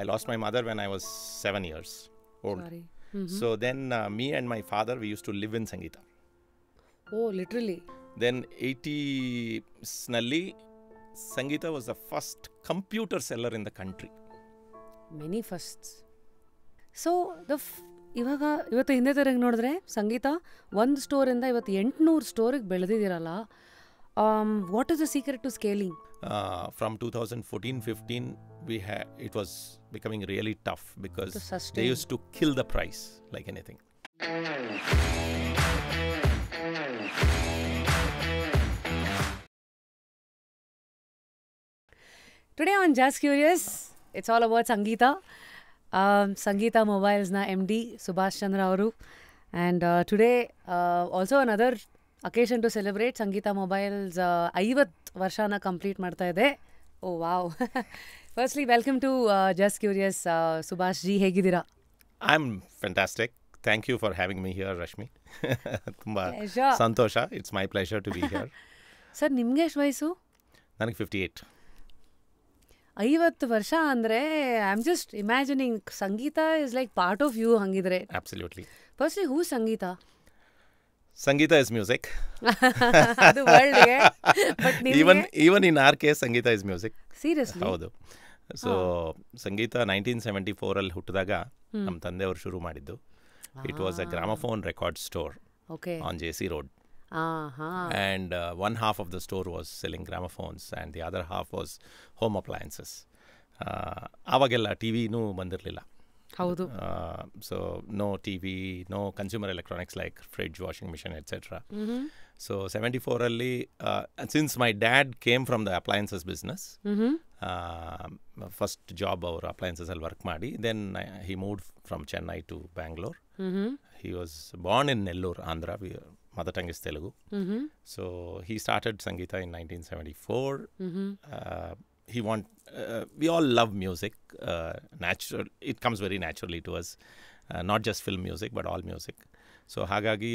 I years my father, used to live Sangeetha first computer seller in country ಇವಾಗ ಇವತ್ತು ಹಿಂದೆ ತರಂಗೆ ನೋಡಿದ್ರೆ ಸಂಗೀತ ಒಂದು ಸ್ಟೋರಿಂದ ಇವತ್ತು ಎಂಟುನೂರು ಸ್ಟೋರಿಗೆ ಬೆಳೆದಿದ್ದೀರಲ್ಲ what is the secret to scaling from two thousand fourteen fifteen we had it was becoming really tough because to they used to kill the price like anything. Today on Just Curious, it's all about Sangeeta. Um, Sangeeta Mobiles na MD Subhash Chandra Auru. And uh, today, uh, also another occasion to celebrate Sangeetha Mobiles ಐವತ್ತು uh, ವರ್ಷನ complete ಮಾಡ್ತಾ ಇದೆ oh wow Firstly, welcome to uh, Just Curious, uh, Subhash Ji. Hey, I'm fantastic. Thank you for having me here, Rashmi. pleasure. Santosha, it's my pleasure to be here. Sir, ನಿಮ್ಗೆ ಎಷ್ಟು ವಯಸ್ಸು ನನಗೆ fifty eight ಐವತ್ತು ವರ್ಷ ಅಂದರೆ I am just imagining Sangeetha is like part of you ಹಂಗಿದ್ರೆ absolutely firstly who Sangeetha Sangeetha is music even even in our case Sangeetha is music serious ಹೌದು so Sangeetha nineteen seventy ಫೋರಲ್ಲಿ ಹುಟ್ಟಿದಾಗ ನಮ್ಮ ತಂದೆಯವರು ಶುರು ಮಾಡಿದ್ದು it was a gramophone record store on J C road and one half of the store was selling gramophones and the other half was home appliances ಆವಾಗೆಲ್ಲ T ವಿನೂ ಬಂದಿರಲಿಲ್ಲ ಹೌದು so no T V no consumer electronics like fridge washing machine etcetera so seventy ಫೋರಲ್ಲಿ since my dad came from the appliances business first job ಅವರು appliances work ಮಾಡಿ then he moved from Chennai to Bangalore he was born in Nellore Andhra mother tongue is Telugu so he started Sangeetha in nineteen seventy four he want uh, we all love music uh, natural it comes very naturally to us uh, not just film music but all music so hagagi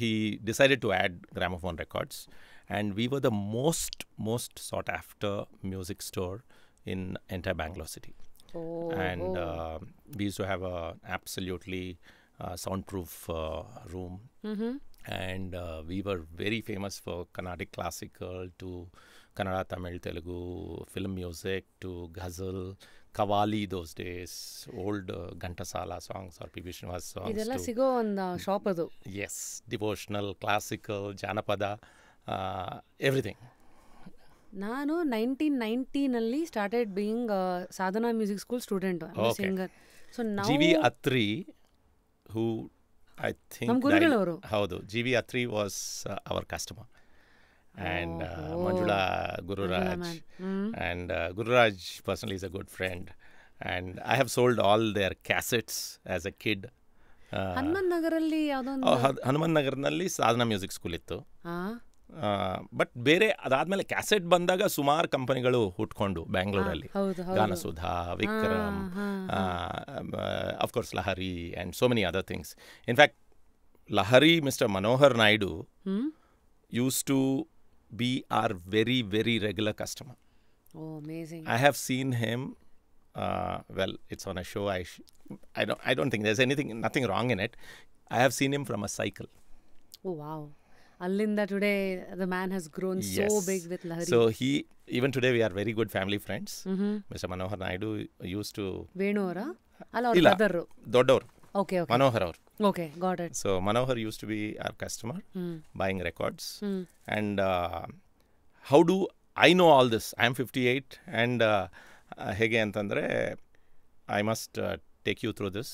he decided to add gramophone records and we were the most most sought after music store in entire Bangalore city. Oh. And uh, we used to have a absolutely uh, soundproof uh, room, mm-hmm. and uh, we were very famous for Carnatic classical to Kannada, Tamil, Telugu, film music to ghazal, Kavali those days, old Ghantasala uh, songs or P Vishwanath songs ಇದೆಲ್ಲ ಸಿಗೋ ಒಂದು shop ಅದು yes devotional classical ಜಾನಪದ everything uh, ನಾನು nineteen ನೈನ್ಟೀನಲ್ಲಿ started being Sadhana music school student singer so ನಾವು Atri who I think ನಮ್ಮ ಗುರುಗಳವರು ಹೌದು G V Atri was our customer and Manjula Gururaj and Gururaj personally is a good friend and I have sold all their cassettes as a kid ಹನುಮನ್ ನಗರಲ್ಲಿ oh, Hanuman ನಗರ್ನಲ್ಲಿ Sadhana music school ಇತ್ತು but ಬೇರೆ ಅದಾದಮೇಲೆ ಕ್ಯಾಸೆಟ್ ಬಂದಾಗ ಸುಮಾರು ಕಂಪನಿಗಳು ಹುಟ್ಕೊಂಡು ಬ್ಯಾಂಗ್ಳೂರಲ್ಲಿ Ganasudha Vikram of course Lahari and so many other things in fact Lahari mister Manohar Naidu use to be our very very regular customer I have seen him well it's on a show I I don't think there's anything nothing wrong in it I have seen him from a cycle Alinda today, the man has grown yes. so big with Lahari. So he, even today, we are very good family friends. Mm-hmm. Mr. Manohar Naidu used to. Venu ಅವರ ಅಲ್ಲ ಅವ್ರ brother ದೊಡ್ಡವ್ರು okay okay Manohar ಅವರು okay got it so Manohar use to be our customer buying records and how do I know all this I am fifty eight and ಹೇಗೆ ಅಂತಂದರೆ I must take you through this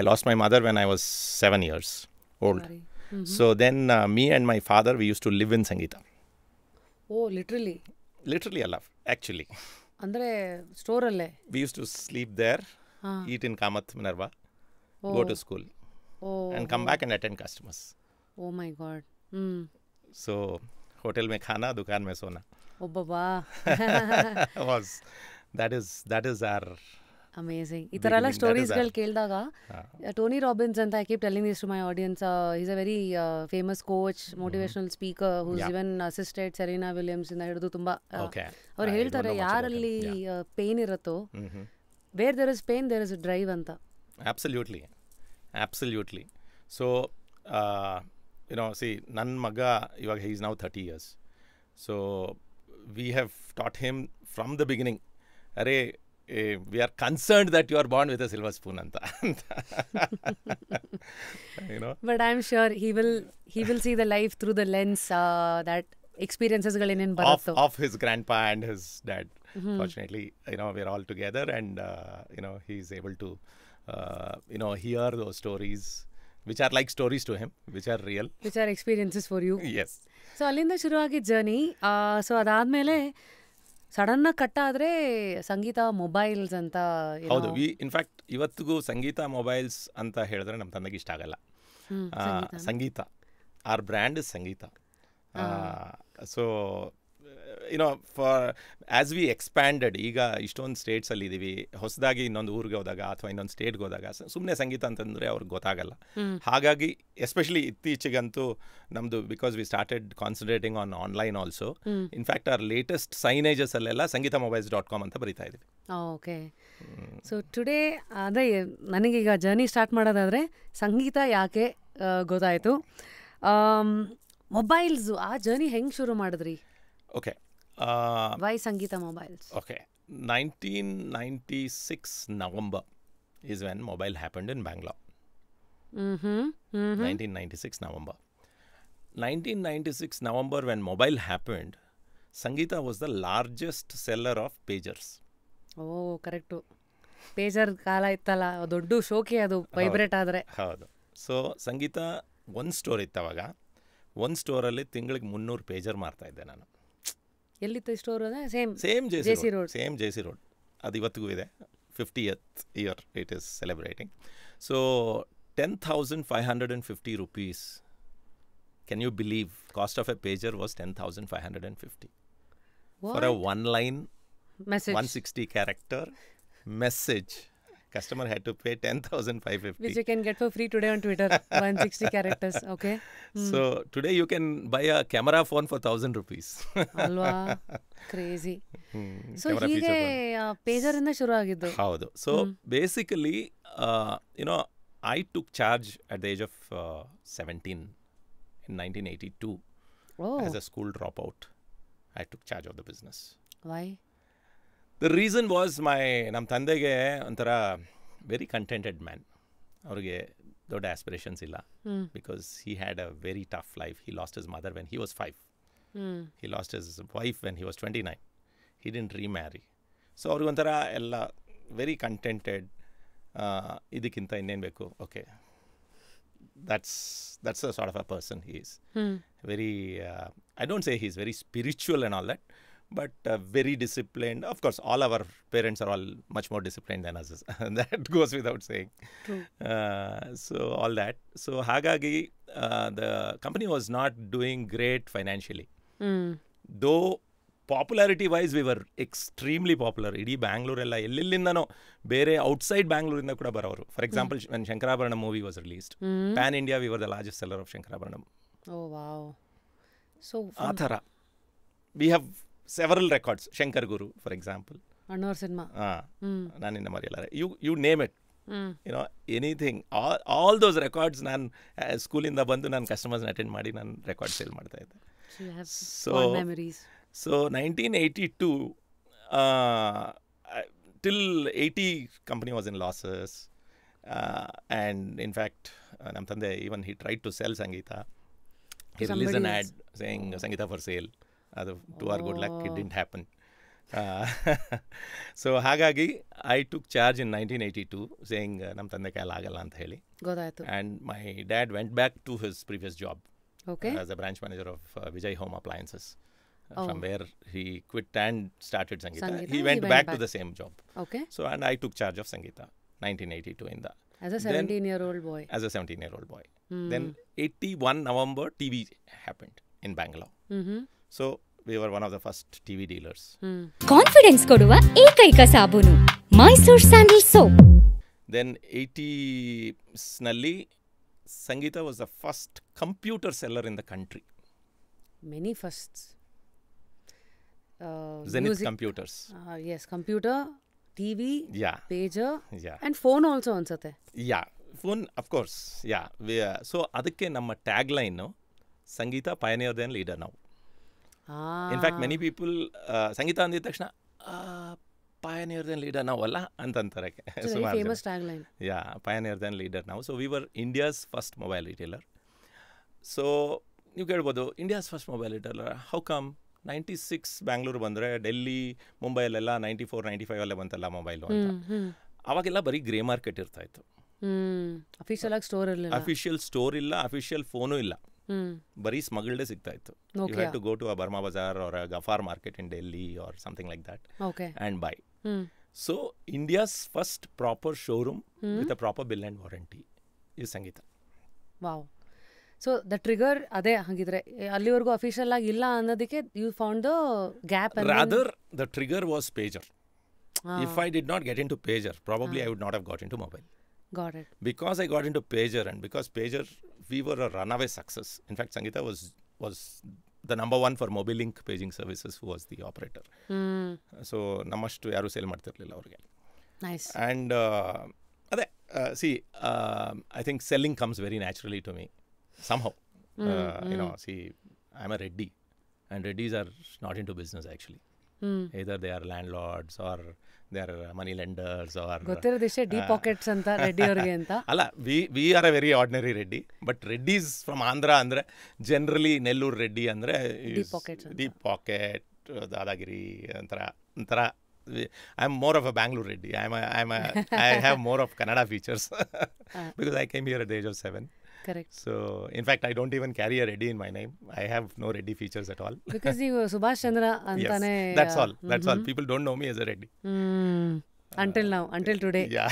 I lost my mother when I was seven years old Mm-hmm. So then uh, me and my father, we used to live in Sangeeta. Oh, literally? Literally, I love, actually. ಅಂದರೆ ಸ್ಟೋರಲ್ಲೇ We used to sleep there, ah. eat in Kamath Minerva oh. go to school, oh. and come back and attend customers. Oh my God. Mm. So, hotel me khana, दुकान me सोना. Oh baba. was that is that is our amazing ಈ ಥರ ಎಲ್ಲ ಸ್ಟೋರೀಸ್ಗಳು ಕೇಳಿದಾಗ Tony Robbins ಅಂತ I keep telling this to my audience is a very famous coach motivational speaker whose even assisted Serena Williams ಇಂದ ಹಿಡಿದು ತುಂಬ uh, ಅವ್ರು ಹೇಳ್ತಾರೆ ಯಾರಲ್ಲಿ ಪೇನ್ uh, ಇರುತ್ತೋ where there is pain there is drive ಅಂತ absolutely absolutely so you know see ನನ್ನ ಮಗ ಇವಾಗ ಹೀ ಈಸ್ ನಾವು thirty years so we have taught him from the beginning ಅರೇ we are concerned that you are ಬಾಂಡ್ with a silver spoon ಅಂತ but I am sure he will he will see the life through the lens that ಎಕ್ಸ್ಪೀರಿಯನ್ಸಸ್ಗಳೇನೇನು ಬರುತ್ತೋ of his grandpa and his dad fortunately you know we are all together and you know he is able to you know hear those stories which are like stories to him which are real which are experiences for us so ಅಲ್ಲಿಂದ ಶುರುವಾಗಿ journey so ಅದಾದಮೇಲೆ sudden cut ಆದ್ರೆ Sangeetha mobiles ಅಂತ ಹೌದು in fact ಇವತ್ತಿಗೂ ಸಂಗೀತ mobiles ಅಂತ ಹೇಳಿದ್ರೆ ನಮ್ಮ ತಂದೆಗೆ ಇಷ್ಟ ಆಗಲ್ಲ Sangeetha our brand Sangeetha so you know for as we expanded ಈಗ ಇಷ್ಟೊಂದು ಸ್ಟೇಟ್ಸಲ್ಲಿ ಇದ್ದೀವಿ ಹೊಸದಾಗಿ ಇನ್ನೊಂದು ಊರಿಗೆ ಹೋದಾಗ ಅಥವಾ ಇನ್ನೊಂದು ಸ್ಟೇಟ್ಗೆ ಹೋದಾಗ ಸುಮ್ಮನೆ ಸಂಗೀತ ಅಂತಂದರೆ ಅವ್ರಿಗೆ ಗೊತ್ತಾಗಲ್ಲ ಹಾಗಾಗಿ ಎಸ್ಪೆಷಲಿ ಇತ್ತೀಚೆಗಂತೂ ನಮ್ಮದು because we started concentrating on online also in fact our latest ಸೈನೇಜಸ್ಸಲ್ಲೆಲ್ಲ ಸಂಗೀತ ಮೊಬೈಲ್ಸ್ ಡಾಟ್ ಕಾಮ್ ಅಂತ ಬರೀತಾ ಇದ್ದೀವಿ ಓಕೆ ಸೊ ಟುಡೇ ಅದೇ ನನಗೀಗ ಜರ್ನಿ ಸ್ಟಾರ್ಟ್ ಮಾಡೋದಾದರೆ ಸಂಗೀತ ಯಾಕೆ ಗೊತ್ತಾಯಿತು ಮೊಬೈಲ್ಸು ಆ ಜರ್ನಿ ಹೆಂಗೆ ಶುರು ಮಾಡಿದ್ರಿ okay why Sangeetha mobiles okay nineteen ninety six November is when mobile happened in Bangalore nineteen ninety six November nineteen ninety six November when mobile happened Sangeetha was the largest seller of pagers oh correct pager ಕಾಲ ಇತ್ತಲ್ಲ ದೊಡ್ಡ ಶೋಕಿ ಅದು vibrate ಆದರೆ ಹೌದು so ಸಂಗೀತ ಒಂದು store ಇತ್ತು ಅವಾಗ ಒಂದು ಸ್ಟೋರಲ್ಲಿ ತಿಂಗಳಿಗೆ ಮುನ್ನೂರು ಪೇಜರ್ ಮಾರ್ತಾ ಇದ್ದೆ ನಾನು ಎಲ್ಲಿತ್ತು store same same J C road same J C road ಅದು ಇವತ್ತಿಗೂ ಇದೆ fiftieth year it is celebrating so ten thousand five hundred and fifty rupees can you believe cost of a pager was ten thousand five hundred and fifty for a one line one sixty character message customer had to pay 10,550. Which you can get for free today on Twitter, 160 characters, okay? Hmm. So, today you can buy a camera phone for 1,000 rupees. Alwa, crazy. Hmm. So, this pager in the How do? So, basically, you know, I took charge at the age of 17 in 1982 as a school dropout. I took charge of the business. Why? The reason was my ನಮ್ಮ ತಂದೆಗೆ ಒಂಥರ very contented man ಅವ್ರಿಗೆ ದೊಡ್ಡ aspirations ಇಲ್ಲ because he had a very tough life he lost his mother when he was five he lost his wife when he was twenty nine he didn't remarry so ಅವ್ರಿಗೊಂಥರ ಎಲ್ಲ very contented ಇದಕ್ಕಿಂತ ಇನ್ನೇನು ಬೇಕು okay that's that's a sort of a person he is very I don't say he is very spiritual and all that but uh, very disciplined. Of course, all our parents are all much more disciplined than us. that goes without saying. True. Uh, so all that. So Hagagi, uh, the company was not doing great financially. Hmm. Though popularity wise, we were extremely popular. Idi Bangalore bere outside Bangalore inda kuda baravaru. For hmm. example, when Shankarabharanam movie was released, hmm. Pan India, we were the largest seller of Shankarabharanam. Oh, wow. So, Athara. We have several records Shankar Guru for example ಅಣ್ಣವ್ರ cinema ಹಾಂ Naninna Mareyalla you you name it you know anything all all those records ನಾನು ಸ್ಕೂಲಿಂದ ಬಂದು ನಾನು ಕಸ್ಟಮರ್ಸ್ನ attend ಮಾಡಿ ನಾನು record sale ಮಾಡ್ತಾ ಇದ್ದೆ so so nineteen eighty two till eighty company was in losses and in fact ನಮ್ಮ ತಂದೆ even he try to sell Sangeetha he release an ad saying Sangeetha for sale ಅದು to our good luck it didn't happen so ಹಾಗಾಗಿ I took charge in nineteen eighty two saying ನಮ್ಮ ತಂದೆ ಕಾಲ ಆಗಲ್ಲ ಅಂತ ಹೇಳಿ ಗೊತ್ತಾಯಿತು and my dad went back to his previous job okay as a branch manager of Vijay home appliances from where he quit and started Sangeeta he went back to the same job okay so and I took charge of Sangeeta nineteen eighty two ಇಂದ as a seventeen year old boy as a seventeen year old boy then eighty one November T V happened in Bangalore so we one of the first TV dealers confidence ಕೊಡುವ ಏಕೈಕ ಸಾಬೂನು Mysore sandal soap then Sangeetha was the first computer seller in the country many first computers yes computer TV yeah pager yeah phone also ಅನ್ಸುತ್ತೆ yeah phone of course yeah so ಅದಕ್ಕೆ ನಮ್ಮ tag line Sangeeta pioneer than leader ನಾವು in fact many people Sangeeta ಅಂದಿದ ತಕ್ಷಣ pioneer than leader ನಾವು ಅಲ್ಲ ಅಂತಂತಾರೆ yeah pioneer than leader ನಾವು so we were India's first mobile retailer so ನೀವು ಕೇಳ್ಬೋದು India's first mobile retailer how come ninety six Bangalore ಬಂದರೆ ಡೆಲ್ಲಿ ಮುಂಬೈಲೆಲ್ಲ ನೈಂಟಿ ಫೋರ್ ನೈಂಟಿ ಫೈವ್ ಅಲ್ಲೇ ಬಂತಲ್ಲ ಮೊಬೈಲು ಅಂತ ಅವಾಗೆಲ್ಲ ಬರೀ ಗ್ರೇ ಮಾರ್ಕೆಟ್ ಇರ್ತಾ ಅಫಿಷಿಯಲ್ ಆಗಿ ಸ್ಟೋರ್ ಅಫಿಷಿಯಲ್ ಸ್ಟೋರ್ ಇಲ್ಲ ಅಫಿಷಿಯಲ್ ಫೋನು ಇಲ್ಲ ಬರೀ ಸ್ಮಗಲ್ಡೇ ಸಿಗ್ತಾ ಇತ್ತು you had to go to a Burma Bazaar or Gaffar market in Delhi or something like that and by so India's first proper showroom with a proper bill and warranty is Sangeeta wow so the trigger ಅದೇ ಹಾಗಿದ್ರೆ ಅಲ್ಲಿವರೆಗೂ official ಆಗಿ ಇಲ್ಲ ಅನ್ನೋದಕ್ಕೆ you found the gap rather the trigger was pager if I did not get into pager probably I would not have got into mobile got it because I got into pager and because pager we were a runaway success. In fact, Sangeeta was was the number one for mobile link paging services who was the operator. Hmm. So, namash to yaru sale madthirlila Nice. And, uh, uh see, um, I think selling comes very naturally to me, somehow. Hmm, uh, you hmm. know, see, I'm a reddy and reddies are not into business actually. Either they are landlords or they are moneylenders or ಗೊತ್ತಿರೋದಿಷ್ಟೇ ಡಿ pockets ಅಂತ ರೆಡ್ಡಿ ಅವ್ರಿಗೆ ಅಂತ ಅಲ್ಲ we we are a very ordinary Reddy but Reddys from Andhra ಅಂದರೆ generally Nellore Reddy ಅಂದರೆ D packet ದಾದಾಗಿರಿ ಒಂಥರ ಒಂಥರ I am more of a Bangalore Reddy I am I am I have more of Kannada features because I came here at age of seven Correct. So, in fact, I don't even carry a Reddy in my name. I have no Reddy features at all. Because you Subhash Chandra Antane. Yes, that's all. That's mm-hmm. all. People don't know me as a Reddy. Mm. Until uh, now, until today. Yeah.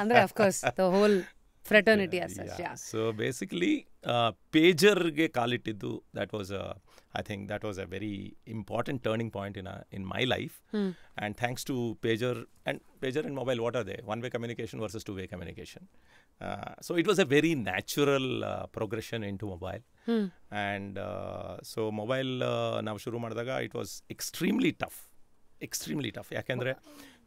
Andre, of course, the whole fraternity yeah, as such. Yeah. yeah. So, basically, uh, pagerಗೆ ಕಾಲಿಟ್ಟಿದ್ದು that was... a I think that was a very important turning point in a, in my life. Hmm. And thanks to pager and pager and mobile, what are they? One-way communication versus two-way communication. Uh, so it was a very natural uh, progression into mobile. Hmm. And uh, so mobile ನಾವು ಶುರು ಮಾಡಿದಾಗ it was extremely tough extremely tough ಯಾಕೆಂದರೆ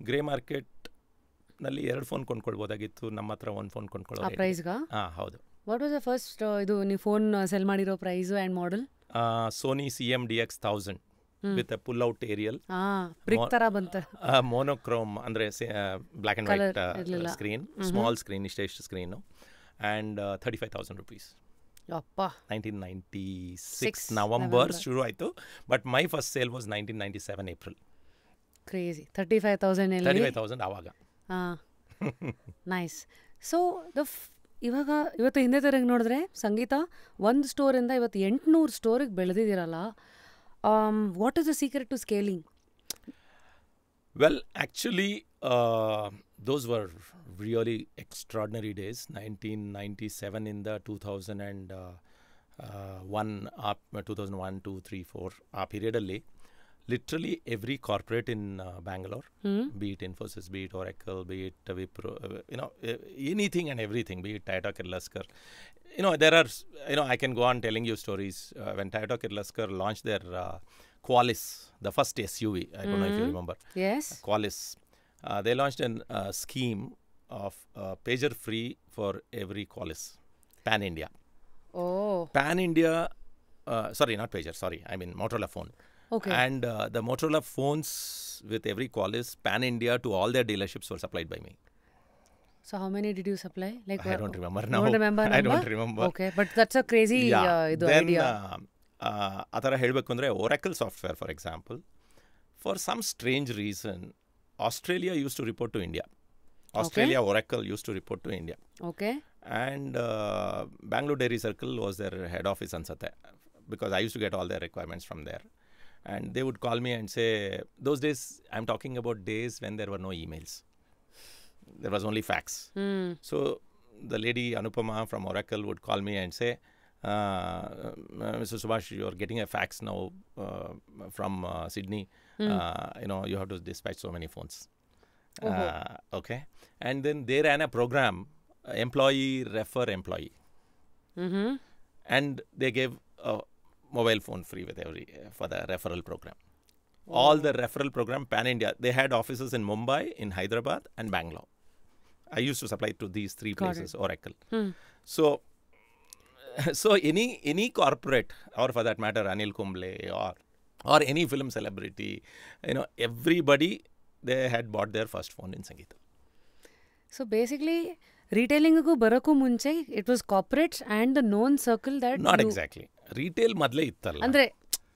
grey ಮಾರ್ಕೆಟ್ನಲ್ಲಿ ಎರಡು phone ಕೊಂಡ್ಕೊಳ್ಬೋದಾಗಿತ್ತು ನಮ್ಮ ಹತ್ರ ಒಂದು phone ಕೊಂಡ್ಕೊಳ್ಳೋ ಹಾಂ ಹೌದು ವಾಟ್ ವಾಸ್ ದ ಫಸ್ಟ್ ಇದು ನೀವು ಫೋನ್ ಸೆಲ್ ಮಾಡಿರೋ price and model Sony C M D X thousand with pull out aerial monochrome ಅಂದ್ರೆ black and white screen small screen ಇಷ್ಟೇ ಇಷ್ಟು screen and thirty five thousand rupees nineteen ninety six November ಶುರು ಆಯಿತು but my first sale was nineteen ninety seven April crazy thirty five thousand thirty five thousand ಆವಾಗ nice so the ಇವಾಗ ಇವತ್ತು ಹಿಂದೆ ತೆರೆಗೆ ನೋಡಿದ್ರೆ ಸಂಗೀತ ಒಂದು ಸ್ಟೋರಿಂದ ಇವತ್ತು ಎಂಟುನೂರು ಸ್ಟೋರಿಗೆ ಬೆಳೆದಿದ್ದೀರಲ್ಲ what is the secret to scaling well actually those were really extraordinary days nineteen ninety seven ಇಂದ ಟೂ ಥೌಸಂಡ್ ಆ್ಯಂಡ್ ಒನ್ ಆ two thousand one two three four ಆ ಪೀರಿಯಡಲ್ಲಿ literally every corporate in uh, Bangalore, hmm. be it Infosys, be it Oracle, be it uh, Wipro, uh, you know, uh, anything and everything, be it Tata Kirloskar. You know, there are, you know, I can go on telling you stories. Uh, when Tata Kirloskar launched their uh, Qualis, the first SUV, I don't know if you hmm. remember. Yes. Qualis. they launched a scheme of pager free for every Qualis, pan India. Oh. Pan India, sorry, not pager, sorry, I mean Motorola phone. Okay. And uh, the Motorola phones with every call is pan India to all their dealerships were supplied by me. So how many did you supply? Like I don't remember now. Don't remember I don't remember. Okay, but that's a crazy yeah. then, uh, idea. Then, uh, ಹೇಳಬೇಕಂದ್ರೆ uh, Oracle software, for example, for some strange reason, Australia used to report to India. Australia Oracle used to report to India. Okay. And uh, Bangalore Dairy Circle was their head office, Ansathe, because I used to get all their requirements from there and they would call me and say those days i'm talking about days when there were no emails there was only fax mm. so the lady anupama from oracle would call me and say uh, uh mr subhash you're getting a fax now uh, from uh, sydney mm. you know you have to dispatch so many phones -huh. Oh. okay and then they ran a program employee refer employee mm -hmm. and they gave uh, mobile phone free with every uh, for the referral program. Oh. All the referral program pan India. They had offices in Mumbai, in Hyderabad, and Bangalore. I used to supply to these three Got places it. Oracle. Hmm. So, so any any corporate or for that matter Anil Kumble or or any film celebrity, you know everybody they had bought their first phone in Sangeeta. So basically, retailing go baraku munche, it was corporates and the known circle that not exactly retail ಮೊದಲೇ ಇತ್ತಲ್ಲ ಅಂದ್ರೆ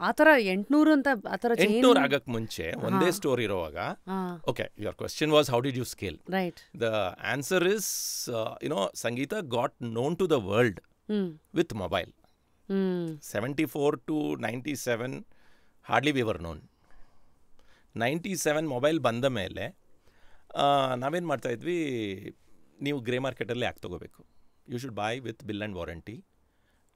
ಆತರ ಎಂಟ್ನೂರು ಅಂತ ಆತರ ಎಂಟ್ನೂರು ಆಗಕ್ ಮುಂಚೆ ಒಂದೇ ಸ್ಟೋರ್ ಇರುವಾಗ okay your question was how did you scale right the answer is you know Sangeeta got known to the world with mobile seventy four to ninety seven hardly we were known ninety seven mobile ಬಂದ ಮೇಲೆ ನಾವೇನು ಇದ್ವಿ ನೀವು grey ಮಾರ್ಕೆಟಲ್ಲೇ ಯಾಕೆ ತಗೋಬೇಕು you should buy with bill and warranty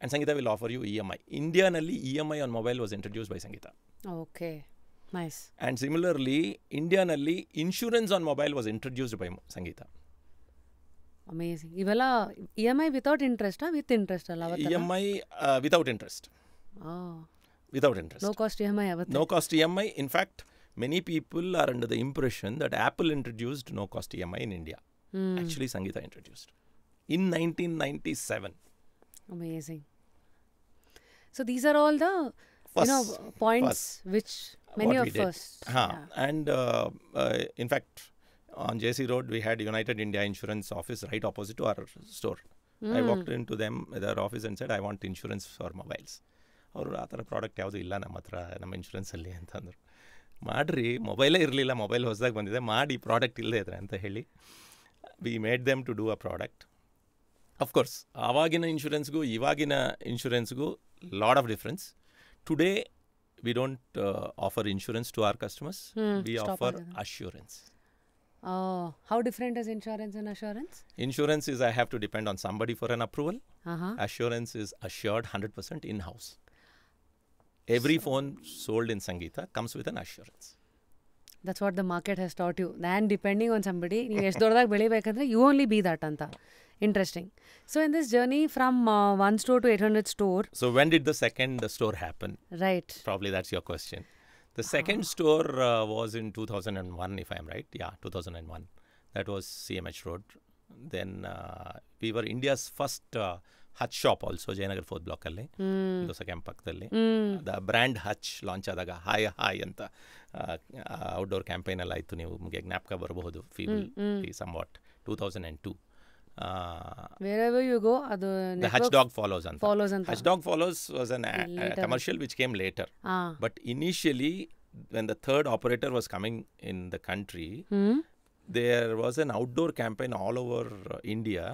and Sangeeta will offer you EMI. India nally EMI on mobile was introduced by Sangeeta. Okay, nice. And similarly, India nally insurance on mobile was introduced by Sangeeta. Amazing. ಇವೆಲ್ಲ E M I without interest with interest ಅಲ್ಲ E M I without interest without interest no EMI ಇ No cost ಅವತ್ತು no cost E M I in fact many people are under the impression that Apple introduced no cost E M I in India actually So these are all the first, you know points first, which many of us. Huh. Yeah. And uh, uh, in fact, on JC Road we had United India Insurance office right opposite to our store. Mm. I walked into them their office and said, "I want insurance for mobiles." ಅವರು ಆ ಥರ product ಯಾವುದೂ ಇಲ್ಲ ನಮ್ಮ ಹತ್ರ ನಮ್ಮ ಇನ್ಶೂರೆನ್ಸಲ್ಲಿ ಅಂತಂದರು ಮಾಡಿರಿ ಮೊಬೈಲೇ ಇರಲಿಲ್ಲ ಮೊಬೈಲ್ ಹೊಸದಾಗಿ ಬಂದಿದೆ ಮಾಡಿ ಪ್ರಾಡಕ್ಟ್ ಇಲ್ಲದೇ ಇದ್ರೆ ಅಂತ ಹೇಳಿ we made them to do a product Of course, avagina of course ಆವಾಗಿನ ಇನ್ಶೂರೆನ್ಸ್ಗೂ ಇವಾಗಿನ ಇನ್ಶೂರೆನ್ಸ್ಗೂ lot of difference today we don't offer insurance to our customers we offer assurance Oh, how different is insurance and assurance? Insurance is I have to depend on somebody for an approval. Uh-huh. Assurance is assured 100% in house. Every phone sold in Sangeeta comes with an assurance. That's what the market has taught you. Then depending on somebody, you only be that. Anta. Interesting. So in this journey from uh, one store to 800 store. So when did the second store happen? Right. Probably that's your question. The ah. second ah. store uh, was in 2001, if I'm right. Yeah, 2001. That was CMH Road. Then uh, we were India's first Hutch shop also Jayanagar fourth ಬ್ಲಾಕಲ್ಲಿ Kemp ಪಕ್ಕದಲ್ಲಿ the brand Hutch launch ಆದಾಗ hi hi ಅಂತ outdoor campaign ಎಲ್ಲ ಆಯಿತು ನಿಮಗೆ ಜ್ಞಾಪಕ ಬರಬಹುದು feel somewhat two thousand and two wherever you go the the dog follows ಅಂತ follows Hatch dog follows was an uh, a, a uh, commercial which came later ah. but initially when the third operator was coming in the country hmm? there was an outdoor campaign all over uh, india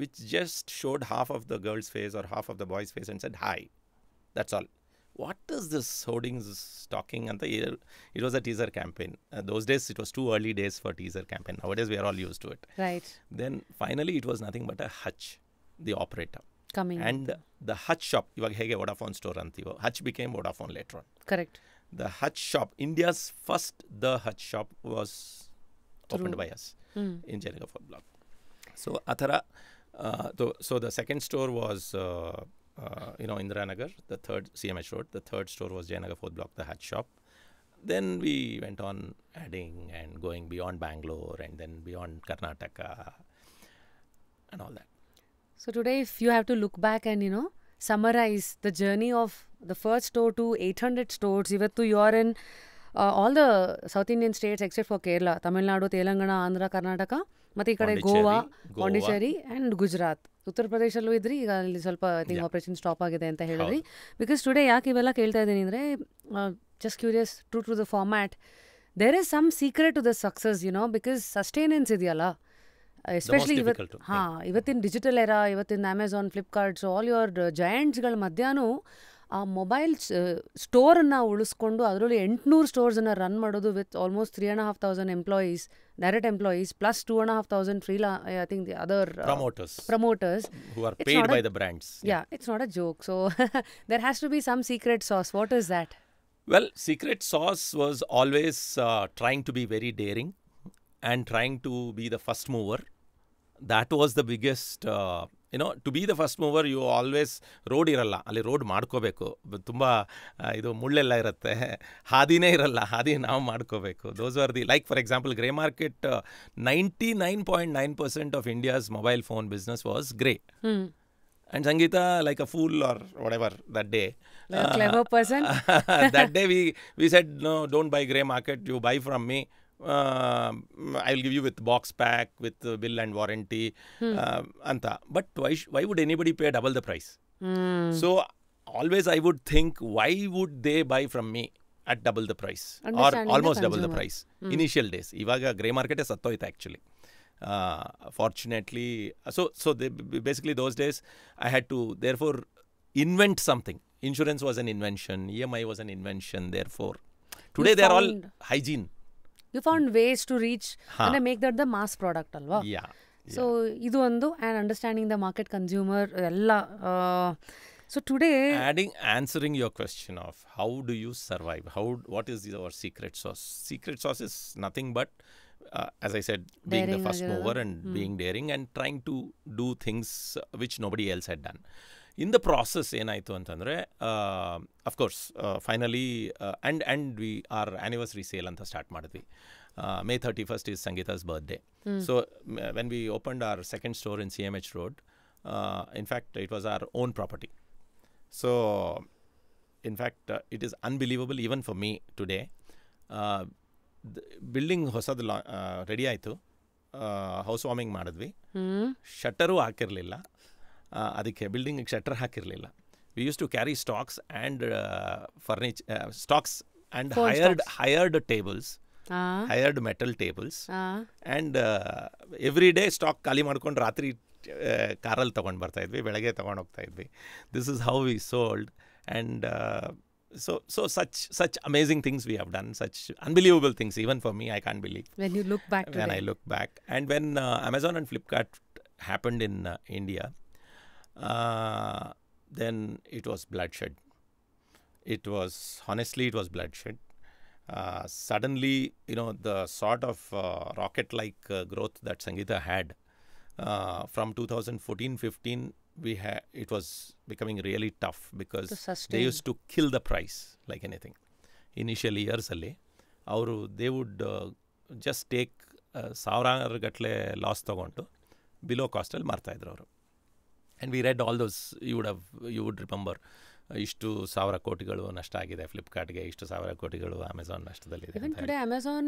which just showed half of the girl's face or half of the boy's face and said hi that's all what is this hoardings talking and the year it was a teaser campaign uh, those days it was too early days for teaser campaign nowadays we are all used to it right then finally it was nothing but a hutch the operator coming and the hutch shop You hege vodafone store the hutch became vodafone later on correct the hutch shop india's first the hutch shop was opened by us hmm. in in for block so athara uh, so the second store was uh, uh, you know, Indiranagar, the third CMH Road. The third store was Jayanagar, fourth block, the hat shop. Then we went on adding and going beyond Bangalore and then beyond Karnataka and all that. So today, if you have to look back and you know summarize the journey of the first store to 800 stores, Ivattu, you're in uh, all the South Indian states except for Kerala, Tamil Nadu, Telangana, Andhra, Karnataka. ಮತ್ತೆ ಈ ಕಡೆ Goa Pondicherry and Gujarat ಉತ್ತರ ಪ್ರದೇಶಲ್ಲೂ ಇದ್ರಿ ಈಗ ಅಲ್ಲಿ ಸ್ವಲ್ಪ I think operation stop ಆಗಿದೆ ಅಂತ ಹೇಳಿದ್ರಿ ಬಿಕಾಸ್ ಟುಡೇ ಯಾಕೆ ಇವೆಲ್ಲ ಕೇಳ್ತಾ ಇದ್ದೀನಿ ಅಂದರೆ just curious true to the format there is some secret to the success you know because sustenance ಇದೆಯಲ್ಲ ಎಸ್ಪೆಷಲಿ ಇವತ್ತು ಹಾಂ ಇವತ್ತಿನ ಡಿಜಿಟಲ್ ಎರಾ ಇವತ್ತಿನ ಅಮೆಝಾನ್ ಫ್ಲಿಪ್ಕಾರ್ಟ್ಸ್ ಆಲ್ ಯುವರ್ ಜಯಂಟ್ಸ್ಗಳ ಮಧ್ಯಾಹ್ನ ಆ ಮೊಬೈಲ್ ಸ್ಟೋರನ್ನು ಉಳಿಸ್ಕೊಂಡು ಅದರಲ್ಲಿ ಎಂಟುನೂರು ಸ್ಟೋರ್ಸನ್ನು ರನ್ ಮಾಡೋದು with almost three and half thousand employees direct employees plus two and half thousand ಫ್ರೀಲಾ I think the other promoters promoters yeah it's not a joke so there has to be some secret sauce what is that well secret sauce was always trying to be very daring and trying to be the first mover that was the biggest ಏನೋ to be the first mover you always road ಇರಲ್ಲ ಅಲ್ಲಿ road ಮಾಡ್ಕೋಬೇಕು ತುಂಬ ಇದು ಮುಳ್ಳೆಲ್ಲ ಇರುತ್ತೆ ಹಾದಿನೇ ಇರಲ್ಲ ಹಾದಿ ನಾವು ಮಾಡ್ಕೋಬೇಕು those are the like for example grey market ninety nine point nine percent of India's mobile phone business was grey and Sangeeta like a fool or whatever that day. A clever person. that day we we said no, don't buy grey market. You buy from me. I will give you with box pack with bill and warranty ಅಂತ but why why would anybody pay double the price so always I would think why would they buy from me at double the price or almost double the price initial days ಇವಾಗ grey ಮಾರ್ಕೆಟೇ ಸತ್ತೋಯ್ತು actually fortunately so so they basically those days I had to therefore invent something insurance was an invention E M I was an invention therefore today they are all hygiene you found ways to reach ಅಂದರೆ make that the mass product ಅಲ್ವಾ ಸೊ ಇದು ಒಂದು and understanding the market consumer ಎಲ್ಲ so today adding answering your question of how do you survive how what is is our secret sauce secret sauce is nothing but uh, as I said, being daring the first mover and mm. being daring and trying to do things which nobody else had done. In the process ಏನಾಯಿತು ಅಂತಂದರೆ of course finally and and we our anniversary sale ಅಂತ start ಮಾಡಿದ್ವಿ May thirty first is Sangeeta's birthday so when we opened our second store in C M H road in fact it was our own property so in fact it is unbelievable even for me today building ಹೊಸದು ಲಾ ready ಆಯಿತು house warming ಮಾಡಿದ್ವಿ ಶಟ್ಟರೂ ಹಾಕಿರಲಿಲ್ಲ ಅದಕ್ಕೆ ಬಿಲ್ಡಿಂಗಿಗೆ shutter ಹಾಕಿರಲಿಲ್ಲ we use to carry stocks and furniture stocks and hired hired tables hired metal tables and every day stock ಖಾಲಿ ಮಾಡ್ಕೊಂಡು ರಾತ್ರಿ uh, ಕಾರಲ್ಲಿ ತೊಗೊಂಡು ಬರ್ತಾ ಇದ್ವಿ ಬೆಳಗ್ಗೆ ತೊಗೊಂಡು ಹೋಗ್ತಾ ಇದ್ವಿ this is how we sold and so so such such amazing things we have done such unbelievable things even for me i can't believe when you look back when i look back and when uh, amazon and flipkart happened in uh, india uh, then it was bloodshed. It was honestly, it was bloodshed. Uh, suddenly, you know, the sort of uh, rocket like uh, growth that Sangeeta had uh, from 2014 15, we had it was becoming really tough because they used to kill the price like anything. Initially, initial ಇಯರ್ಸಲ್ಲಿ ಅವರು they just take take uh, ಸಾವಿರಾರು ಗಟ್ಟಲೆ loss ತೊಗೊಂಡು below ಕಾಸ್ಟಲ್ಲಿ ಮಾರ್ತಾಯಿದ್ರು ಅವರು and we red all those you would have you would remember ಇಷ್ಟು ಸಾವಿರ ಕೋಟಿಗಳು ನಷ್ಟ ಆಗಿದೆ ಫ್ಲಿಪ್ಕಾರ್ಟ್ಗೆ ಇಷ್ಟು ಸಾವಿರ ಕೋಟಿಗಳು Amazon ನಷ್ಟದಲ್ಲಿದೆ today Amazon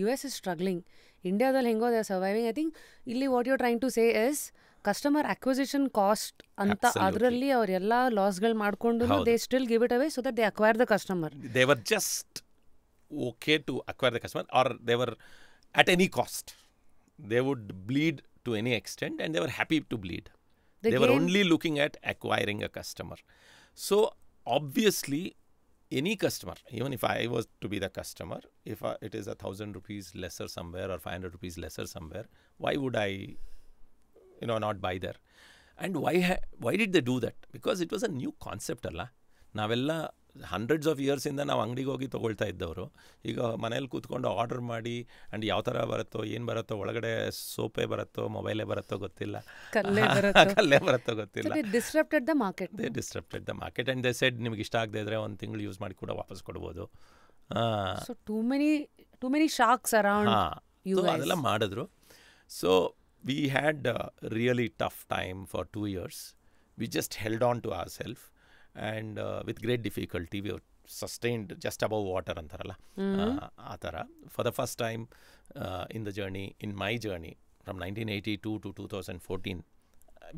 U S is struggling ಇಂಡಿಯಾದಲ್ಲಿ ಹೆಂಗೋ ದೇ ಸರ್ವೈವಿಂಗ್ ಐ ಥಿಂಕ್ ಇಲ್ಲಿ what you trying to say yes customer acquisition cost ಅಂತ ಅದರಲ್ಲಿ ಅವರೆಲ್ಲ ಲಾಸ್ಗಳು ಮಾಡಿಕೊಂಡು they still give it away so that they acquire the customer they were just okay to acquire the customer or they were at any cost they would bleed to any extent and they were happy to bleed they, were only looking at acquiring a customer. So obviously, any customer, even if I was to be the customer, if I, it is a thousand rupees lesser somewhere or five hundred rupees lesser somewhere, why would I, you know, not buy there? And why why did they do that? Because it was a new concept, Allah. ನಾವೆಲ್ಲ hundreds of ಇಯರ್ಸಿಂದ ನಾವು ಅಂಗಡಿಗೆ ಹೋಗಿ ತೊಗೊಳ್ತಾ ಇದ್ದವರು ಈಗ ಮನೇಲಿ ಕೂತ್ಕೊಂಡು ಆರ್ಡರ್ ಮಾಡಿ ಆ್ಯಂಡ್ ಯಾವ ಥರ ಬರುತ್ತೋ ಏನು ಬರುತ್ತೋ ಒಳಗಡೆ ಸೋಪೇ ಬರುತ್ತೋ ಮೊಬೈಲೇ ಬರುತ್ತೋ ಗೊತ್ತಿಲ್ಲ ಕಲ್ಲೇ ಬರುತ್ತೋ ಗೊತ್ತಿಲ್ಲ disrupted the market they disrupted the market and they said ನಿಮ್ಗೆ ಇಷ್ಟ ಆಗದೆ ಇದ್ದರೆ ಒಂದು ತಿಂಗಳು ಯೂಸ್ ಮಾಡಿ ಕೂಡ ವಾಪಸ್ ಕೊಡ್ಬೋದು so too many too many shocks around ಅದೆಲ್ಲ ಮಾಡಿದ್ರು so we had really tough time for two years we just held on to our self and with great difficulty we sustained just above water ಅಂತಾರಲ್ಲ ಆ ಥರ for the first time in the journey in my journey from nineteen eighty two to two thousand fourteen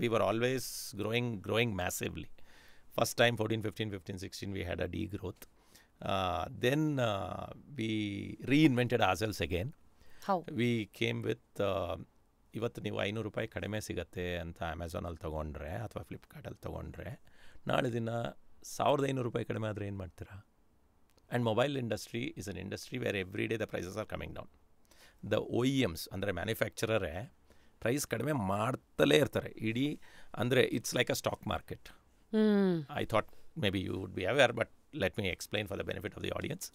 we were always growing growing massively first time fourteen fifteen fifteen sixteen we had a degrowth then we reinvented ourselves again we came with ಇವತ್ತು ನೀವು ಐನೂರು ರೂಪಾಯಿ ಕಡಿಮೆ ಸಿಗತ್ತೆ ಅಂತ ಅಮೆಝಾನಲ್ಲಿ ತೊಗೊಂಡ್ರೆ ಅಥವಾ ಫ್ಲಿಪ್ಕಾರ್ಟಲ್ಲಿ ತೊಗೊಂಡ್ರೆ ನಾಳೆ ದಿನ ಸಾವಿರದ ಐನೂರು ರೂಪಾಯಿ ಕಡಿಮೆ ಆದರೆ ಏನು ಮಾಡ್ತೀರಾ and mobile industry is an industry where every day the prices are coming down the O E Ms ಅಂದರೆ ಮ್ಯಾನುಫ್ಯಾಕ್ಚರರೇ ಪ್ರೈಸ್ ಕಡಿಮೆ ಮಾಡ್ತಲೇ ಇರ್ತಾರೆ ಇಡೀ ಅಂದರೆ it's like a stock market I thought may B you would be aware but let me explain for the benefit of the audience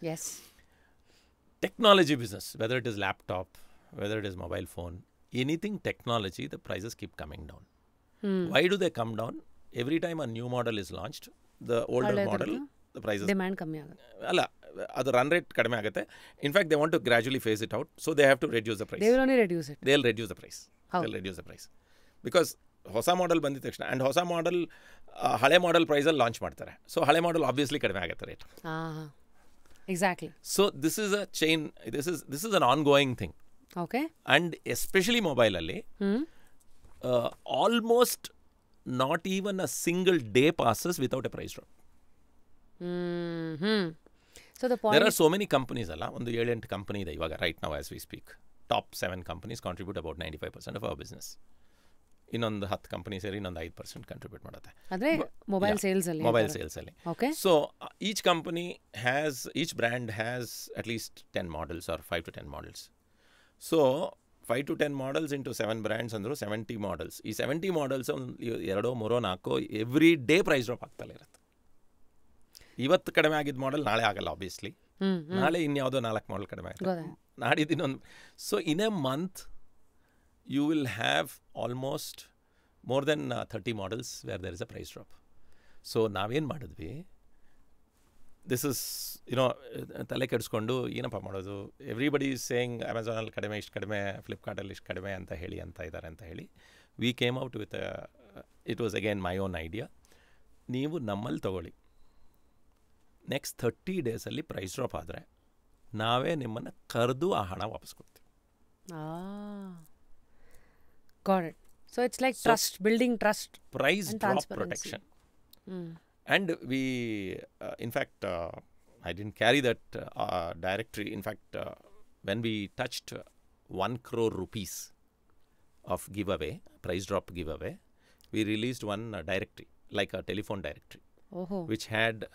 technology business, whether it is laptop, whether it is mobile phone, anything technology, the prices keep coming down. Hmm. Why do they come down? Every time a new model is launched the older model the prices demand ಕಮ್ಮಿ ಆಗುತ್ತೆ ಅಲ್ಲ ಅದು run rate ಕಡಿಮೆ ಆಗುತ್ತೆ in fact they want to gradually phase it out so they have to reduce the price they will only reduce it they will reduce the price they will reduce the price because ಹೊಸ model ಬಂದಿದ ತಕ್ಷಣ and ಹೊಸ model ಹಳೆ model ಪ್ರೈಸಲ್ಲಿ launch ಮಾಡ್ತಾರೆ so ಹಳೆ model obviously ಕಡಿಮೆ ಆಗುತ್ತೆ rate exactly so this is a chain this is this is an ongoing thing okay and especially ಮೊಬೈಲಲ್ಲಿ almost not even a single day passes without a price drop. ಅಲ್ಲ mm-hmm. ಒಂದು ಏಳೆಂಟು company ಇದೆ ಇವಾಗ right ನಾವು as we speak top seven companies contribute about ninety five percent of our business ಇನ್ನೊಂದು ಹತ್ತು company ಸೇರಿ ಇನ್ನೊಂದು ಐದು ಪರ್ಸೆಂಟ್ ಕಂಟ್ರಿಬ್ಯೂಟ್ ಮಾಡುತ್ತೆ ಅಂದರೆ ಮೊಬೈಲ್ ಸೇಲ್ಸಲ್ಲಿ ಮೊಬೈಲ್ ಸೇಲ್ಸಲ್ಲಿ okay so each company has each brand has at least ten models or five to ten models so five to ten models into seven brands ಅಂದರು ಸೆವೆಂಟಿ ಮಾಡಲ್ಸ್ ಈ seventy models ಎರಡೋ ಮೂರೋ ನಾಲ್ಕೋ every day price drop ಆಗ್ತಾ ಇರುತ್ತೆ ಇವತ್ತು ಕಡಿಮೆ ಆಗಿದ್ದ ಮಾಡೆಲ್ ನಾಳೆ ಆಗಲ್ಲ ಆಬ್ವಿಯಸ್ಲಿ ನಾಳೆ ಇನ್ಯಾವುದೋ ನಾಲ್ಕು ಮಾಡಲ್ ಕಡಿಮೆ ಆಗುತ್ತೆ ನಾಡಿದ್ದಿನೊಂದು so in a month you will have almost more than thirty models where there is a price drop so ನಾವೇನು ಮಾಡಿದ್ವಿ ದಿಸ್ ಇಸ್ ಯುನೋ ತಲೆ ಕೆಡಿಸ್ಕೊಂಡು ಏನಪ್ಪ ಮಾಡೋದು ಎವ್ರಿಬಡಿ ಈಸ್ ಸೇಯಿಂಗ್ ಅಮೆಝಾನಲ್ಲಿ ಕಡಿಮೆ ಇಷ್ಟು ಕಡಿಮೆ ಫ್ಲಿಪ್ಕಾರ್ಟಲ್ಲಿ ಇಷ್ಟು ಕಡಿಮೆ ಅಂತ ಹೇಳಿ ಅಂತ ಇದ್ದಾರೆ ಅಂತ ಹೇಳಿ we came out with it was again my own idea ನೀವು ನಮ್ಮಲ್ಲಿ ತೊಗೊಳ್ಳಿ ನೆಕ್ಸ್ಟ್ ಥರ್ಟಿ ಡೇಸಲ್ಲಿ ಪ್ರೈಸ್ ಡ್ರಾಪ್ ಆದರೆ ನಾವೇ ನಿಮ್ಮನ್ನು ಕರೆದು ಆ ಹಣ ವಾಪಸ್ ಕೊಡ್ತೀವಿ so it's like trust building trust price protection And we, uh, in fact, uh, I didn't carry that uh, directory. In fact, when we touched 1 crore rupees of giveaway, price drop giveaway, we released one directory, like a telephone directory, which had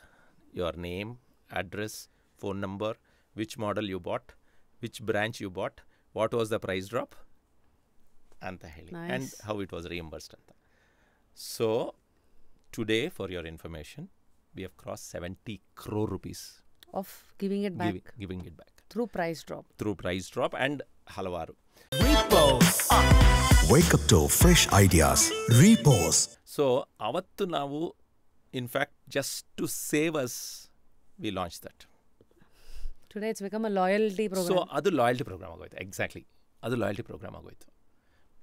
your name, address, phone number, which model you bought, which branch you bought, what was the price drop, and the heli, nice. and how it was reimbursed. So today, for your information, we have crossed 70 crore rupees. Of giving it back? Giving, giving it back. Through price drop. Through price drop and halavaru. Repose. Ah. Wake up to fresh ideas. Repose. So, avattu navu, in fact, just to save us, we launched that. Today it's become a loyalty program. So ಅದು loyalty program ಆಗೋಯ್ತು exactly ಅದು loyalty program it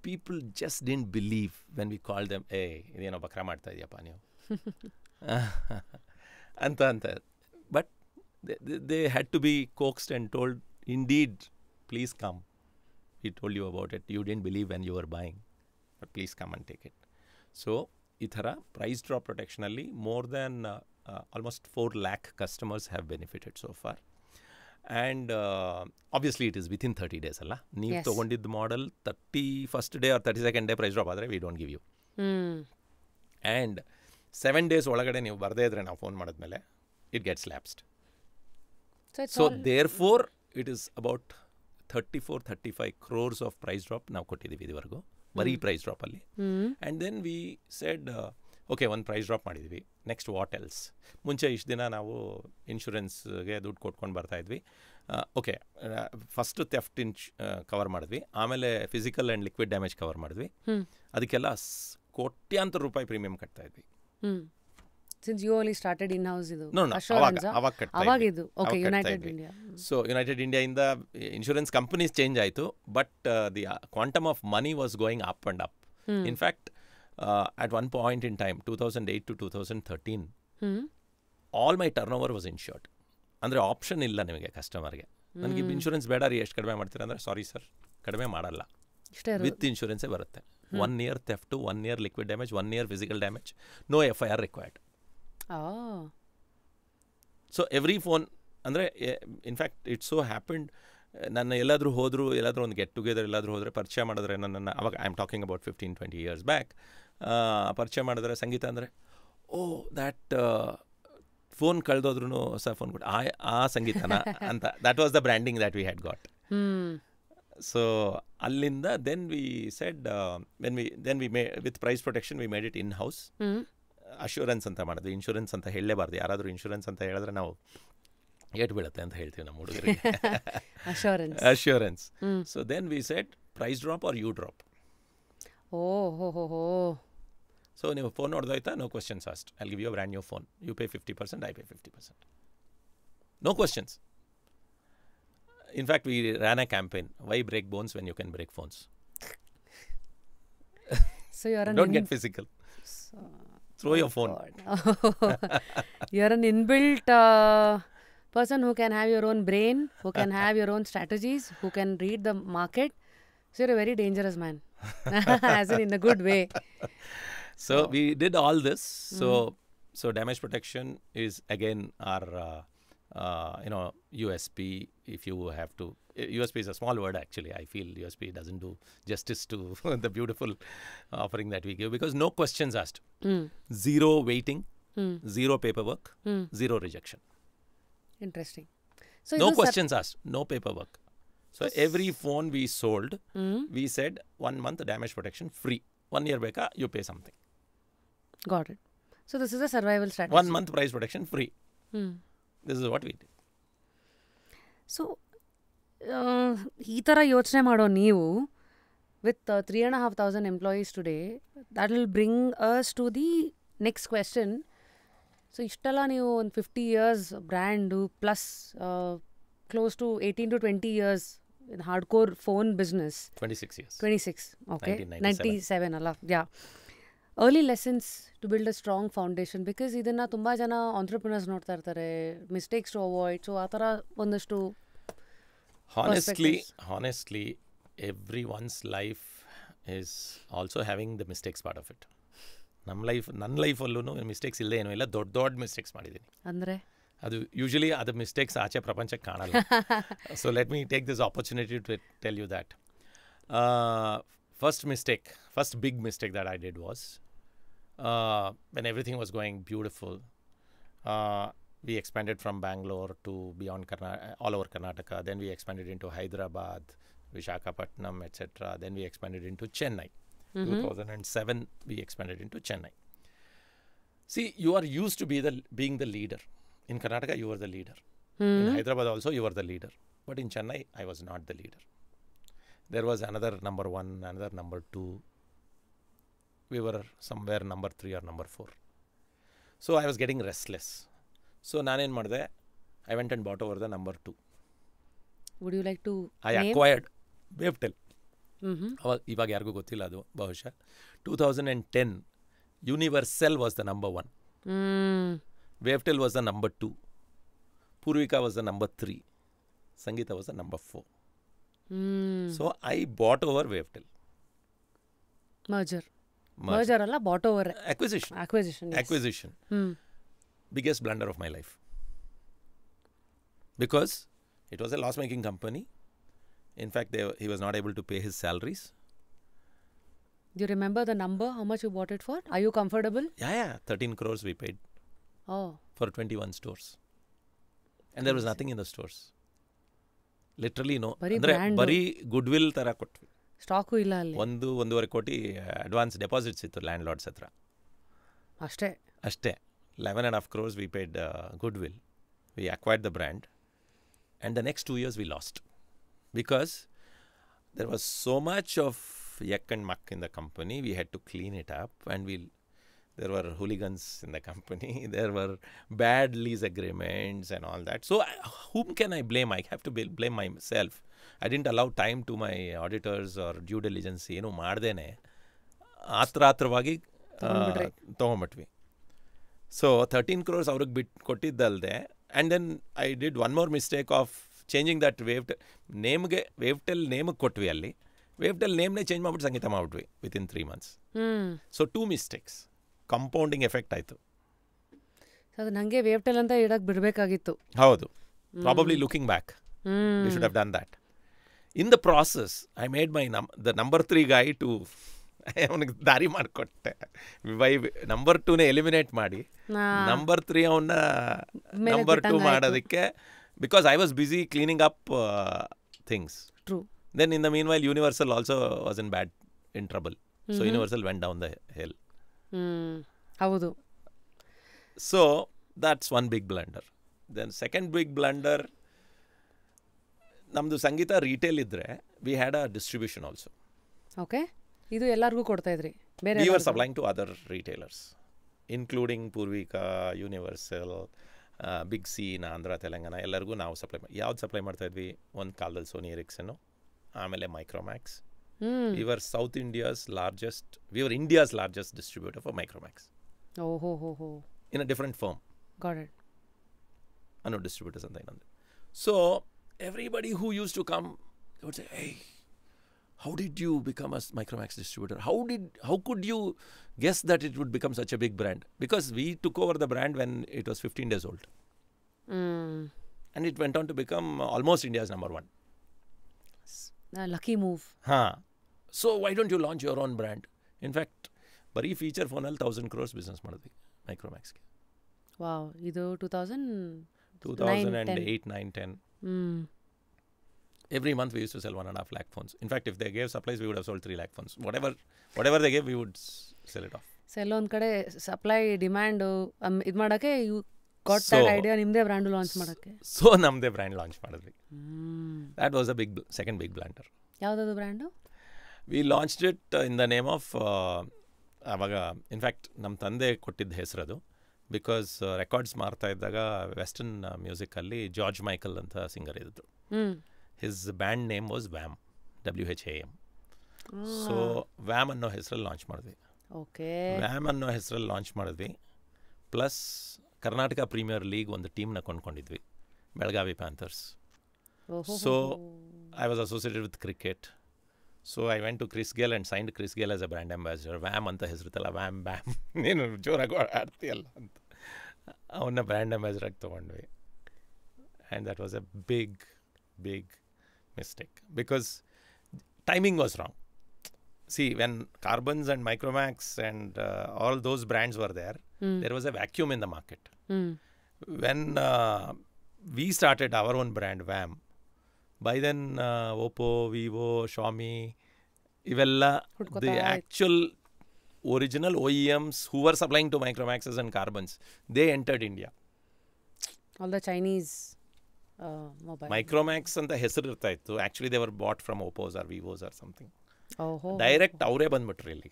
people just didn't believe when we called them ಏ ಇದೇನೋ ಬಕ್ರ ಮಾಡ್ತಾ ಇದೆಯಪ್ಪ ನೀವು ಅಂತ ಅಂತ but they had to be coaxed and told indeed please come I told you about it you didn't believe when you are buying but please come and take it so ಈ ಥರ price drop ಪ್ರೊಟೆಕ್ಷನಲ್ಲಿ more than almost four lakh customers have benefited so far and obviously it is within thirty days ಅಲ್ಲ ನೀವು ತೊಗೊಂಡಿದ್ದ model thirty first day or thirty second day price drop ಆದರೆ we don't give you and seven days ಒಳಗಡೆ ನೀವು ಬರದೇ ಇದ್ರೆ ನಾವು phone ಮಾಡಿದ್ಮೇಲೆ it gets lapsed so therefore it is about thirty four thirty five crores of price drop ನಾವು ಕೊಟ್ಟಿದ್ದೀವಿ ಇದುವರೆಗೂ ಬರೀ ಪ್ರೈಸ್ ಡ್ರಾಪಲ್ಲಿ and then we said okay ಒಂದು ಪ್ರೈಸ್ ಡ್ರಾಪ್ ಮಾಡಿದ್ವಿ ನೆಕ್ಸ್ಟ್ ವಾಟ್ ಎಲ್ಸ್ ಮುಂಚೆ ಇಷ್ಟು ದಿನ ನಾವು ಇನ್ಶೂರೆನ್ಸ್ಗೆ ದುಡ್ಡು ಕೊಟ್ಕೊಂಡು ಬರ್ತಾಯಿದ್ವಿ ಓಕೆ ಫಸ್ಟ್ ತೆಫ್ಟ್ ಇನ್ಶ್ ಕವರ್ ಮಾಡಿದ್ವಿ ಆಮೇಲೆ physical and liquid damage cover ಮಾಡಿದ್ವಿ ಅದಕ್ಕೆಲ್ಲ ಕೋಟ್ಯಾಂತರ ರೂಪಾಯಿ ಪ್ರೀಮಿಯಂ ಕಟ್ತಾ ಇದ್ವಿ ಯುನೈಟೆಡ್ ಇಂಡಿಯಾ ಸೊ ಯುನೈಟೆಡ್ ಇಂಡಿಯಾಯಿಂದ ಇನ್ಶೂರೆನ್ಸ್ ಕಂಪನೀಸ್ ಚೇಂಜ್ ಆಯಿತು but the quantum of money was going up and up in fact uh, at one point in time, 2008 to 2013, hmm. All my turnover was insured ಅಂದರೆ option ಇಲ್ಲ ನಿಮಗೆ ಕಸ್ಟಮರ್ಗೆ ನನಗೆ insurance ಬೇಡ ರೀ ಎಷ್ಟು ಕಡಿಮೆ ಮಾಡ್ತೀರಾ ಅಂದರೆ ಸಾರಿ ಸರ್ ಕಡಿಮೆ ಮಾಡಲ್ಲ ವಿತ್ ಇನ್ಶೂರೆನ್ಸೇ ಬರುತ್ತೆ one year theft one year liquid damage one year physical damage no F I R required so every phone ಅಂದರೆ ಇನ್ಫ್ಯಾಕ್ಟ್ ಇಟ್ಸ್ ಸೊ ಹ್ಯಾಪೆಂಡ್ ನನ್ನ ಎಲ್ಲಾದರೂ ಹೋದರೂ ಎಲ್ಲಾದರೂ ಒಂದು ಗೆಟ್ ಟುಗೆದರ್ ಎಲ್ಲಾದರೂ ಹೋದರೆ ಪರಿಚಯ ಮಾಡಿದ್ರೆ ನನ್ನ ಅವಾಗ I am talking about fifteen twenty years back ಪರಿಚಯ ಮಾಡಿದ್ರೆ ಸಂಗೀತ ಅಂದರೆ ಓ ದ್ಯಾಟ್ ಫೋನ್ ಕಳೆದೋದ್ರೂ ಹೊಸ ಫೋನ್ ಕೊಟ್ಟು ಆ ಆ ಸಂಗೀತನ ಅಂತ that was the branding that we had got so ಅಲ್ಲಿಂದ then we said then we then we may with price protection we made it in house assurance ಅಂತ ಮಾಡಿದ್ವಿ ಇನ್ಶೂರೆನ್ಸ್ ಅಂತ ಹೇಳಲೇಬಾರ್ದು ಯಾರಾದರೂ ಇನ್ಶೂರೆನ್ಸ್ ಅಂತ ಹೇಳಿದ್ರೆ ನಾವು ಏಟ್ ಬೀಳುತ್ತೆ ಅಂತ ಹೇಳ್ತೀವಿ ನಮ್ಮ ಹುಡುಗರಿಗೆ assurance so then we set price drop are you drop ಓ ಹೋ ಹೋ ಸೊ ನೀವು ಫೋನ್ ಹೊಡೆದೋಯ್ತಾ no questions give you give you brand new phone you pay fifty percent I pay fifty percent no questions in fact we ran a campaign why break bones when you can break phones So you're an don't get physical. Throw your phone. you're an inbuilt uh, person who can have your own brain, who can have your own strategies, who can read the market. So you're a very dangerous man, as in in a good way so we did all this. So mm. so damage protection is again our uh, uh you know USP. If you have to, USP uh, is a small word actually. I feel USP doesn't do justice to the beautiful offering that we give because no questions asked, mm. zero waiting, mm. zero paperwork, mm. zero rejection. Interesting. So no questions asked, no paperwork. So every phone we sold, mm. we said one month damage protection free. One year, back, you pay something. Got it. So this is a survival strategy. One month price protection free. Hmm. This is what we did. So uh, ಈ ಥರ ಯೋಚನೆ ಮಾಡೋ ನೀವು with three and half thousand employees today that will bring us to the next question so ಇಷ್ಟೆಲ್ಲ ನೀವು ಒಂದು fifty years brand plus close to eighteen to twenty years hard core phone business twenty six okay ninety seven ಅಲ್ಲ yeah early lessons to build a strong foundation because ಇದನ್ನು ತುಂಬ ಜನ entrepreneurs ನೋಡ್ತಾ ಇರ್ತಾರೆ mistakes to avoid so ಆ ಥರ ಒಂದಷ್ಟು honestly honestly everyone's life is also having the mistakes part of it ನಮ್ಮ ಲೈಫ್ ನನ್ನ ಲೈಫಲ್ಲೂ ಮಿಸ್ಟೇಕ್ಸ್ ಇಲ್ಲದೆ ಏನೂ ಇಲ್ಲ ದೊಡ್ಡ ದೊಡ್ಡ ಮಿಸ್ಟೇಕ್ಸ್ ಮಾಡಿದ್ದೀನಿ ಅಂದರೆ ಅದು ಯೂಶಲಿ ಅದು ಮಿಸ್ಟೇಕ್ಸ್ ಆಚೆ ಪ್ರಪಂಚಕ್ಕೆ ಕಾಣಲ್ಲ so let me take this opportunity to tell you that first mistake first big mistake that I did was uh, when everything was going beautiful, uh, we expanded from Bangalore to beyond Karnataka, all over Karnataka. Then we expanded into Hyderabad, Vishakhapatnam, etc. Then we expanded into Chennai. Mm -hmm. 2007, we expanded into Chennai. See, you are used to be the being the leader. In Karnataka, you were the leader. Mm -hmm. In Hyderabad, also, you were the leader. But in Chennai, I was not the leader. There was another number one, another number two, we were somewhere number three or number four so I was getting restless so ನಾನೇನು ಮಾಡಿದೆ I went and bought over the number two would you like to I acquired ಟೆಲ್ ಅವಾಗ ಇವಾಗ ಯಾರಿಗೂ ಗೊತ್ತಿಲ್ಲ ಅದು ಬಹುಶಃ two thousand and ten Universal was the number one Wavetel was the number two Poorvika was the number three Sangeetha was the number four so I bought over Wavetel merger merger ಅಲ್ಲ bought over acquisition acquisition acquisition hmm. biggest blunder of my life because it was a loss making company in fact he was not able to pay his salaries do you remember the number how much you bought it for are you comfortable yeah yeah 13 crores we paid oh for 21 stores and there was nothing in the stores Literally, no. ಅಂದರೆ ಬರೀ good will ಥರ ಕೊಟ್ವಿ stock ಇಲ್ಲ ಅಲ್ಲಿ ಒಂದು ಒಂದೂವರೆ ಕೋಟಿ advance deposits ಇತ್ತು ಲ್ಯಾಂಡ್ ಲಾರ್ಡ್ಸ್ ಹತ್ರ ಅಷ್ಟೇ ಅಷ್ಟೇ eleven and half crores we paid goodwill we acquired the brand and the next two years we lost because there was so much of yuck and muck in the company we had to clean it up and will there were hooligans in the company, there were bad lease agreements and all that. So, whom can I blame? I have to blame myself I didn't allow time to my auditors or due diligence ಏನೂ ಮಾಡ್ದೇನೆ ಆತ್ರ ಆತ್ರವಾಗಿ ತೊಗೊಂಬಿಟ್ವಿ so thirteen crores ಅವ್ರಿಗೆ ಬಿಟ್ ಕೊಟ್ಟಿದ್ದಲ್ಲದೆ and then I did one more mistake of changing that Wavetel ನೇಮ್ಗೆ Wavetel ನೇಮ್ಗೆ ಕೊಟ್ವಿ ಅಲ್ಲಿ ವೇವ್ ಟೆಲ್ ನೇಮ್ನೇ ಚೇಂಜ್ ಮಾಡ್ಬಿಟ್ಟು ಸಂಗೀತ ಮಾಡ್ಬಿಟ್ವಿ within three months so two mistakes compounding effect ಆಯಿತು ಅದು ನನಗೆ ವೇವ್ ಟೆಲ್ ಅಂತ ಹೇಳಕ್ ಬಿಡಬೇಕಾಗಿತ್ತು ಹೌದು probably looking back you should have done that in the process I made my ನಮ್ the number three guy to ಅವನಿಗೆ ದಾರಿ ಮಾಡಿಕೊಟ್ಟೆ ವೈ ನಂಬರ್ ಟೂನೇ ಎಲಿಮಿನೇಟ್ ಮಾಡಿ ನಂಬರ್ ತ್ರೀ ಅವನ್ನ ನಂಬರ್ ಟೂ ಮಾಡೋದಕ್ಕೆ because I was busy cleaning up things then in the meanwhile Universal also was in bad in trouble so Universal went down the hell ಹೌದು so that's one big blunder then second big blunder ನಮ್ಮದು Sangeetha retail ಇದ್ದರೆ we had a distribution also okay ಇದು ಎಲ್ಲರಿಗೂ ಕೊಡ್ತಾ ಇದ್ರಿ ಬೇರೆ you are supplying to other retailers including Poorvika Universal Big C Andhra Telangana ಎಲ್ಲರಿಗೂ ನಾವು ಸಪ್ಲೈ ಯಾವ್ದು ಸಪ್ಲೈ ಮಾಡ್ತಾ ಇದ್ವಿ ಒಂದು ಕಾಲದಲ್ಲಿ ಸೋನಿ ಎರಿಕ್ಸನ್ನು ಆಮೇಲೆ Micromax we are South India's largest we are India's largest distributor for Micromax ಓಹೋ ಹೋ ಹೋ ಇನ್ ಅ ಡಿಫ್ರೆಂಟ್ ಫರ್ಮ್ ಅನ್ನೋ ಡಿಸ್ಟ್ರಿಬ್ಯೂಟರ್ಸ್ ಅಂತ ಏನಂದ್ರೆ so everybody who used to come, they would say, hey, how did you become a Micromax distributor? How did how could you guess that it would become such a big brand? Because we took over the brand when it was 15 days old. Mm. And it went on to become almost India's number one. A lucky move. Huh. So why don't you launch your own brand? In fact, bari feature phone, 1000 crores business model Micromax. Wow. either 2000. 2008, 9, 10. Mm. Every month we used to sell one and a half lakh phones. In fact, if they gave supplies, we would have sold three lakh phones. Whatever, whatever they gave, we would sell it off. So ಎಲ್ಲೊಂದು ಕಡೆ supply demand ಇದು ಮಾಡೋಕ್ಕೆ you got that idea ನಿಮ್ಮದೇ brand launch ಮಾಡೋಕ್ಕೆ so ನಮ್ಮದೇ brand launch ಮಾಡಿದ್ವಿ that was a big second big blunder ಯಾವುದದು brand we launch it in the name of ಆವಾಗ ಇನ್ಫ್ಯಾಕ್ಟ್ ನಮ್ಮ ತಂದೆ ಕೊಟ್ಟಿದ್ದ ಹೆಸರದು ಬಿಕಾಸ್ ರೆಕಾರ್ಡ್ಸ್ uh, ಮಾರ್ತಾ ಇದ್ದಾಗ ವೆಸ್ಟರ್ನ್ ಮ್ಯೂಸಿಕಲ್ಲಿ ಜಾರ್ಜ್ ಮೈಕಲ್ ಅಂತ ಸಿಂಗರ್ ಇದ್ದರು his band name was Wham W H A M so Wham ಅನ್ನೋ ಹೆಸರಲ್ಲಿ ಲಾಂಚ್ ಮಾಡಿದ್ವಿ ವ್ಯಾಮ್ ಅನ್ನೋ ಹೆಸರಲ್ಲಿ ಲಾಂಚ್ ಮಾಡಿದ್ವಿ ಪ್ಲಸ್ ಕರ್ನಾಟಕ ಪ್ರೀಮಿಯರ್ ಲೀಗ್ ಒಂದು ಟೀಮ್ನ ಕೊಂಡ್ಕೊಂಡಿದ್ವಿ Belagavi Panthers so I was associated with cricket so I went to Chris Gayle and sign Chris Gayle as a brand ambassador Wham ಅಂತ ಹೆಸರುತ್ತಲ್ಲ ವ್ಯಾಮ್ ಬ್ಯಾಮ್ ನೀನು ಜೋರಾಗಿ ಆಡ್ತೀಯಲ್ಲ ಅಂತ ಅವನ್ನ ಬ್ರ್ಯಾಂಡ್ ಅಂಬಾಸಿಡರ್ ತೊಗೊಂಡ್ವಿ and that was a big big mistake because timing was wrong see when Karbonns and Micromax and all those brands were there there was a vacuum in the market when we started our own brand Wham by then Oppo Vivo Xiaomi ಇವೆಲ್ಲ the actual original OEMs who were supplying to Micromaxes and Carbons, they entered India. All the Chinese uh, mobile. Micromax and the Hesir so actually they were bought from Oppos or Vivos or something. Oh, oh, direct oh, oh. Aure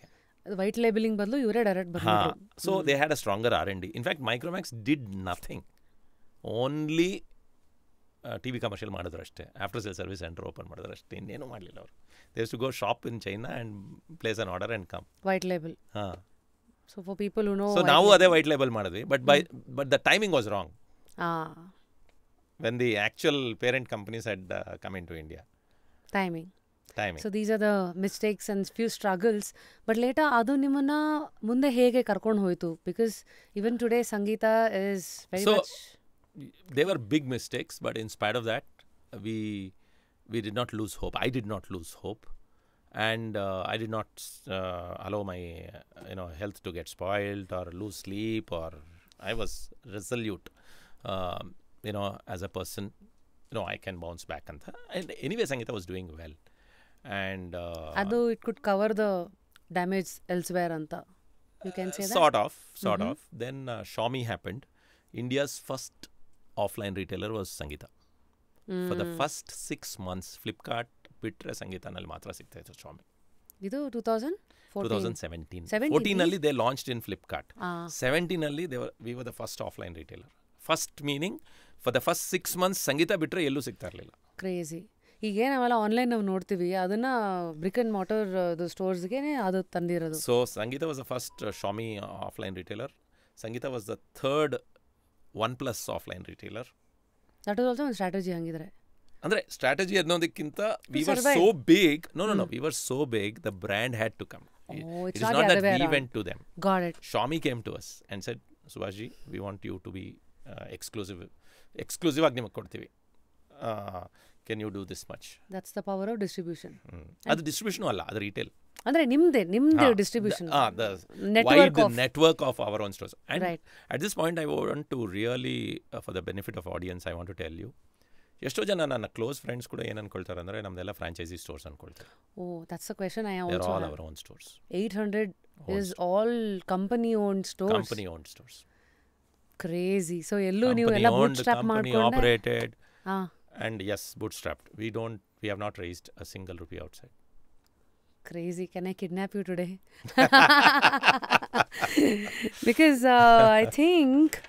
White labeling badlu, you direct ha, So they had a stronger R&D. In fact, Micromax did nothing. Only T V commercial ಮಾಡಿದ್ರು ಅಷ್ಟೇ after sale service centre open ಮಾಡಿದ್ರು ಅಷ್ಟೇ ಇನ್ನೇನು ಮಾಡಲಿಲ್ಲ ಅವರು days to go shop in China and place an order and come white label ಹಾಂ so for people no so ನಾವು ಅದೇ ವೈಟ್ ಲೇಬಲ್ ಮಾಡಿದ್ವಿ but by but the timing was wrong when the actual parent companies had come to India timing so these are the mistakes and few struggles but ಲೇಟಾ ಅದು ನಿಮ್ಮನ್ನ ಮುಂದೆ ಹೇಗೆ ಕರ್ಕೊಂಡು ಹೋಯಿತು because even today Sangeetha is very much they were big mistakes, but in spite of that, we we did not lose hope. I did not lose hope, and uh, I did not uh, allow my you know health to get spoiled or lose sleep. Or I was resolute, um, you know, as a person. You know, I can bounce back and th- and anyway, Sangeeta was doing well, and uh, although it could cover the damage elsewhere, Anta. You can say that. Sort of, sort mm -hmm. of. Then uh, happened. India's first offline retailer was Sangeetha for the first six months Flipkart ಬಿಟ್ಟರೆ ಸಂಗೀತನಲ್ಲಿ ಮಾತ್ರ ಸಿಗ್ತಾ ಇತ್ತು ಸ್ವಾಮಿ ಇದು two thousand two thousand seventeen ಫೋರ್ಟೀನಲ್ಲಿ they launch in Flipkart ಸೆವೆಂಟೀನಲ್ಲಿ they were we were the first offline retailer first meaning for the first six months Sangeetha ಬಿಟ್ಟರೆ ಎಲ್ಲೂ ಸಿಗ್ತಾ ಇರಲಿಲ್ಲ ಕ್ರೇಜಿ ಈಗ ನಾವೆಲ್ಲ ಆನ್ಲೈನ್ ನಾವು ನೋಡ್ತೀವಿ ಅದನ್ನ ಬ್ರಿಕ್ ಅಂಡ್ ಮೋಟರ್ ಸ್ಟೋರ್ಸ್ಗೆ ಅದು ತಂದಿರೋದು so Sangeetha was the first Xiaomi offline retailer Sangeetha was the third OnePlus offline retailer that is also ಒಂದು ಸ್ಟ್ರಾಟಜಿ ಹಂಗಿದ್ರೆ ಅಂದರೆ ಸ್ಟ್ರಾಟಜಿ ಅನ್ನೋದಕ್ಕಿಂತ we were so big no no no we were so big the brand had to come it is not that we went to them got it Xiaomi came to us and said Subhash ji we want you to be exclusive exclusive ಆಗಿ ನಿಮಗೆ ಕೊಡ್ತೀವಿ can you do this much that's the power of distribution ಅದು distribution ಅಲ್ಲ ಅದು retail ಅಂದರೆ ನಿಮ್ಮದೇ ನಿಮ್ಮದು distribution network network of our own stores and at this point I want to really for the benefit of audience I want to tell you ಎಷ್ಟೋ ಜನ ನನ್ನ close friends ಕೂಡ ಏನು ಅನ್ಕೊಳ್ತಾರೆ ಅಂದರೆ ನಮ್ದೆಲ್ಲ ಫ್ರಾಂಚೈಸಿ ಸ್ಟೋರ್ಸ್ ಅನ್ಕೊಳ್ತಾರೆ oh that's a question I all our own stores 800 is all company own stores company own stores crazy so ಎಲ್ಲೂ ನೀವು ಎಲ್ಲ ಬೂಟ್ ಸ್ಟ್ರಾಪ್ ಮಾಡ್ಕೊಂಡು operated and is bootstrapped we don't we have not raised a single rupee outside crazy. Can I kidnap you today? because uh, I think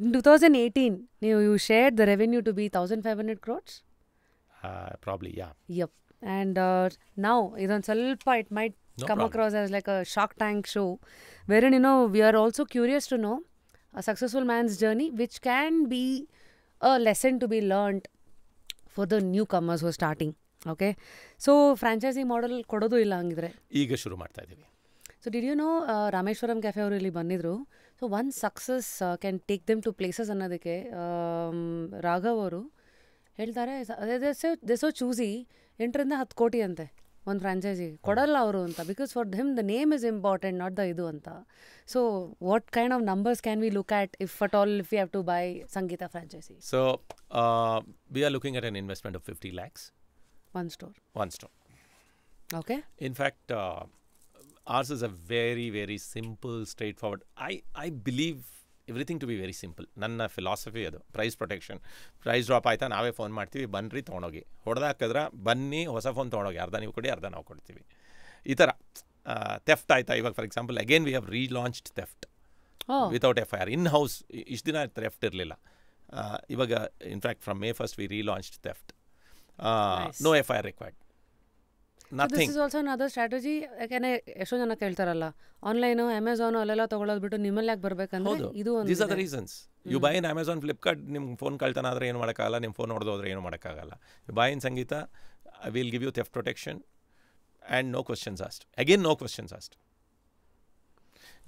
in 2018, you, you shared the revenue to be 1,500 crores? Uh, probably, yeah. Yep. And uh, now, it might no come problem. across as like a shark tank show, wherein, you know, we are also curious to know a successful man's journey, which can be a lesson to be learned for the newcomers who are starting. Okay so franchise model ಕೊಡೋದು ಇಲ್ಲ ಹಂಗಿದ್ರೆ ಈಗ ಶುರು ಮಾಡ್ತಾ ಇದ್ದೀವಿ so did you know Rameswaram cafe ಅವರು ಇಲ್ಲಿ ಬಂದಿದ್ದರು so one success can take them to places ಅನ್ನೋದಕ್ಕೆ um, ರಾಘವ್ ಅವರು ಹೇಳ್ತಾರೆ ದೆಸೋ ಚೂಸಿ ಎಂಟರಿಂದ ಹತ್ತು ಕೋಟಿ ಅಂತೆ ಒಂದು ಫ್ರಾಂಚೈಸಿ ಕೊಡಲ್ಲ ಅವರು ಅಂತ because for them the name is important not the ಇದು ಅಂತ so what kind of numbers can we look at if at all if you have to buy Sangeetha franchise so we are looking at an investment of fifty lakhs One store. One store. Okay. In fact, uh, ours is a very, very simple, straightforward. I, I believe everything to be very simple ನನ್ನ philosophy ಅದು price protection price drop ಆಯ್ತಾ ನಾವೇ phone ಮಾಡ್ತೀವಿ ಬನ್ನಿರಿ ತೊಗೊಂಡೋಗಿ ಹೊಡೆದಾಕಿದ್ರೆ ಬನ್ನಿ ಹೊಸ phone ತೊಗೊಂಡೋಗಿ ಅರ್ಧ ನೀವು ಕೊಡಿ ಅರ್ಧ ನಾವು ಕೊಡ್ತೀವಿ ಈ ಥರ ತೆಫ್ಟ್ ಆಯ್ತಾ ಇವಾಗ for example again we have launched theft without F I R in house ಇಷ್ಟು ದಿನ ತೆಫ್ಟ್ ಇರಲಿಲ್ಲ ಇವಾಗ in fact from May first we relaunched theft Uh, nice. No F I R required nothing also other strategy ಯಾಕೆಂದರೆ ಎಷ್ಟೋ ಜನ ಕೇಳ್ತಾರಲ್ಲ online Amazon ಅಲ್ಲೆಲ್ಲ ತಗೊಳ್ಳೋದು ಬಿಟ್ಟು ನಿಮ್ಮಲ್ಲಿ ಯಾಕೆ ಬರಬೇಕಂದ್ರೆ ಇದು these are reasons you buy in Amazon Flipkart ನಿಮ್ಮ ಫೋನ್ ಕಳ್ತನ ಆದರೆ ಏನು ಮಾಡೋಕ್ಕಾಗಲ್ಲ ನಿಮ್ಮ ಫೋನ್ ಹೊಡೆದೋದ್ರೆ ಏನು ಮಾಡೋಕ್ಕಾಗಲ್ಲ you buy in Sangeetha I will give you theft protection and no questions asked again no questions asked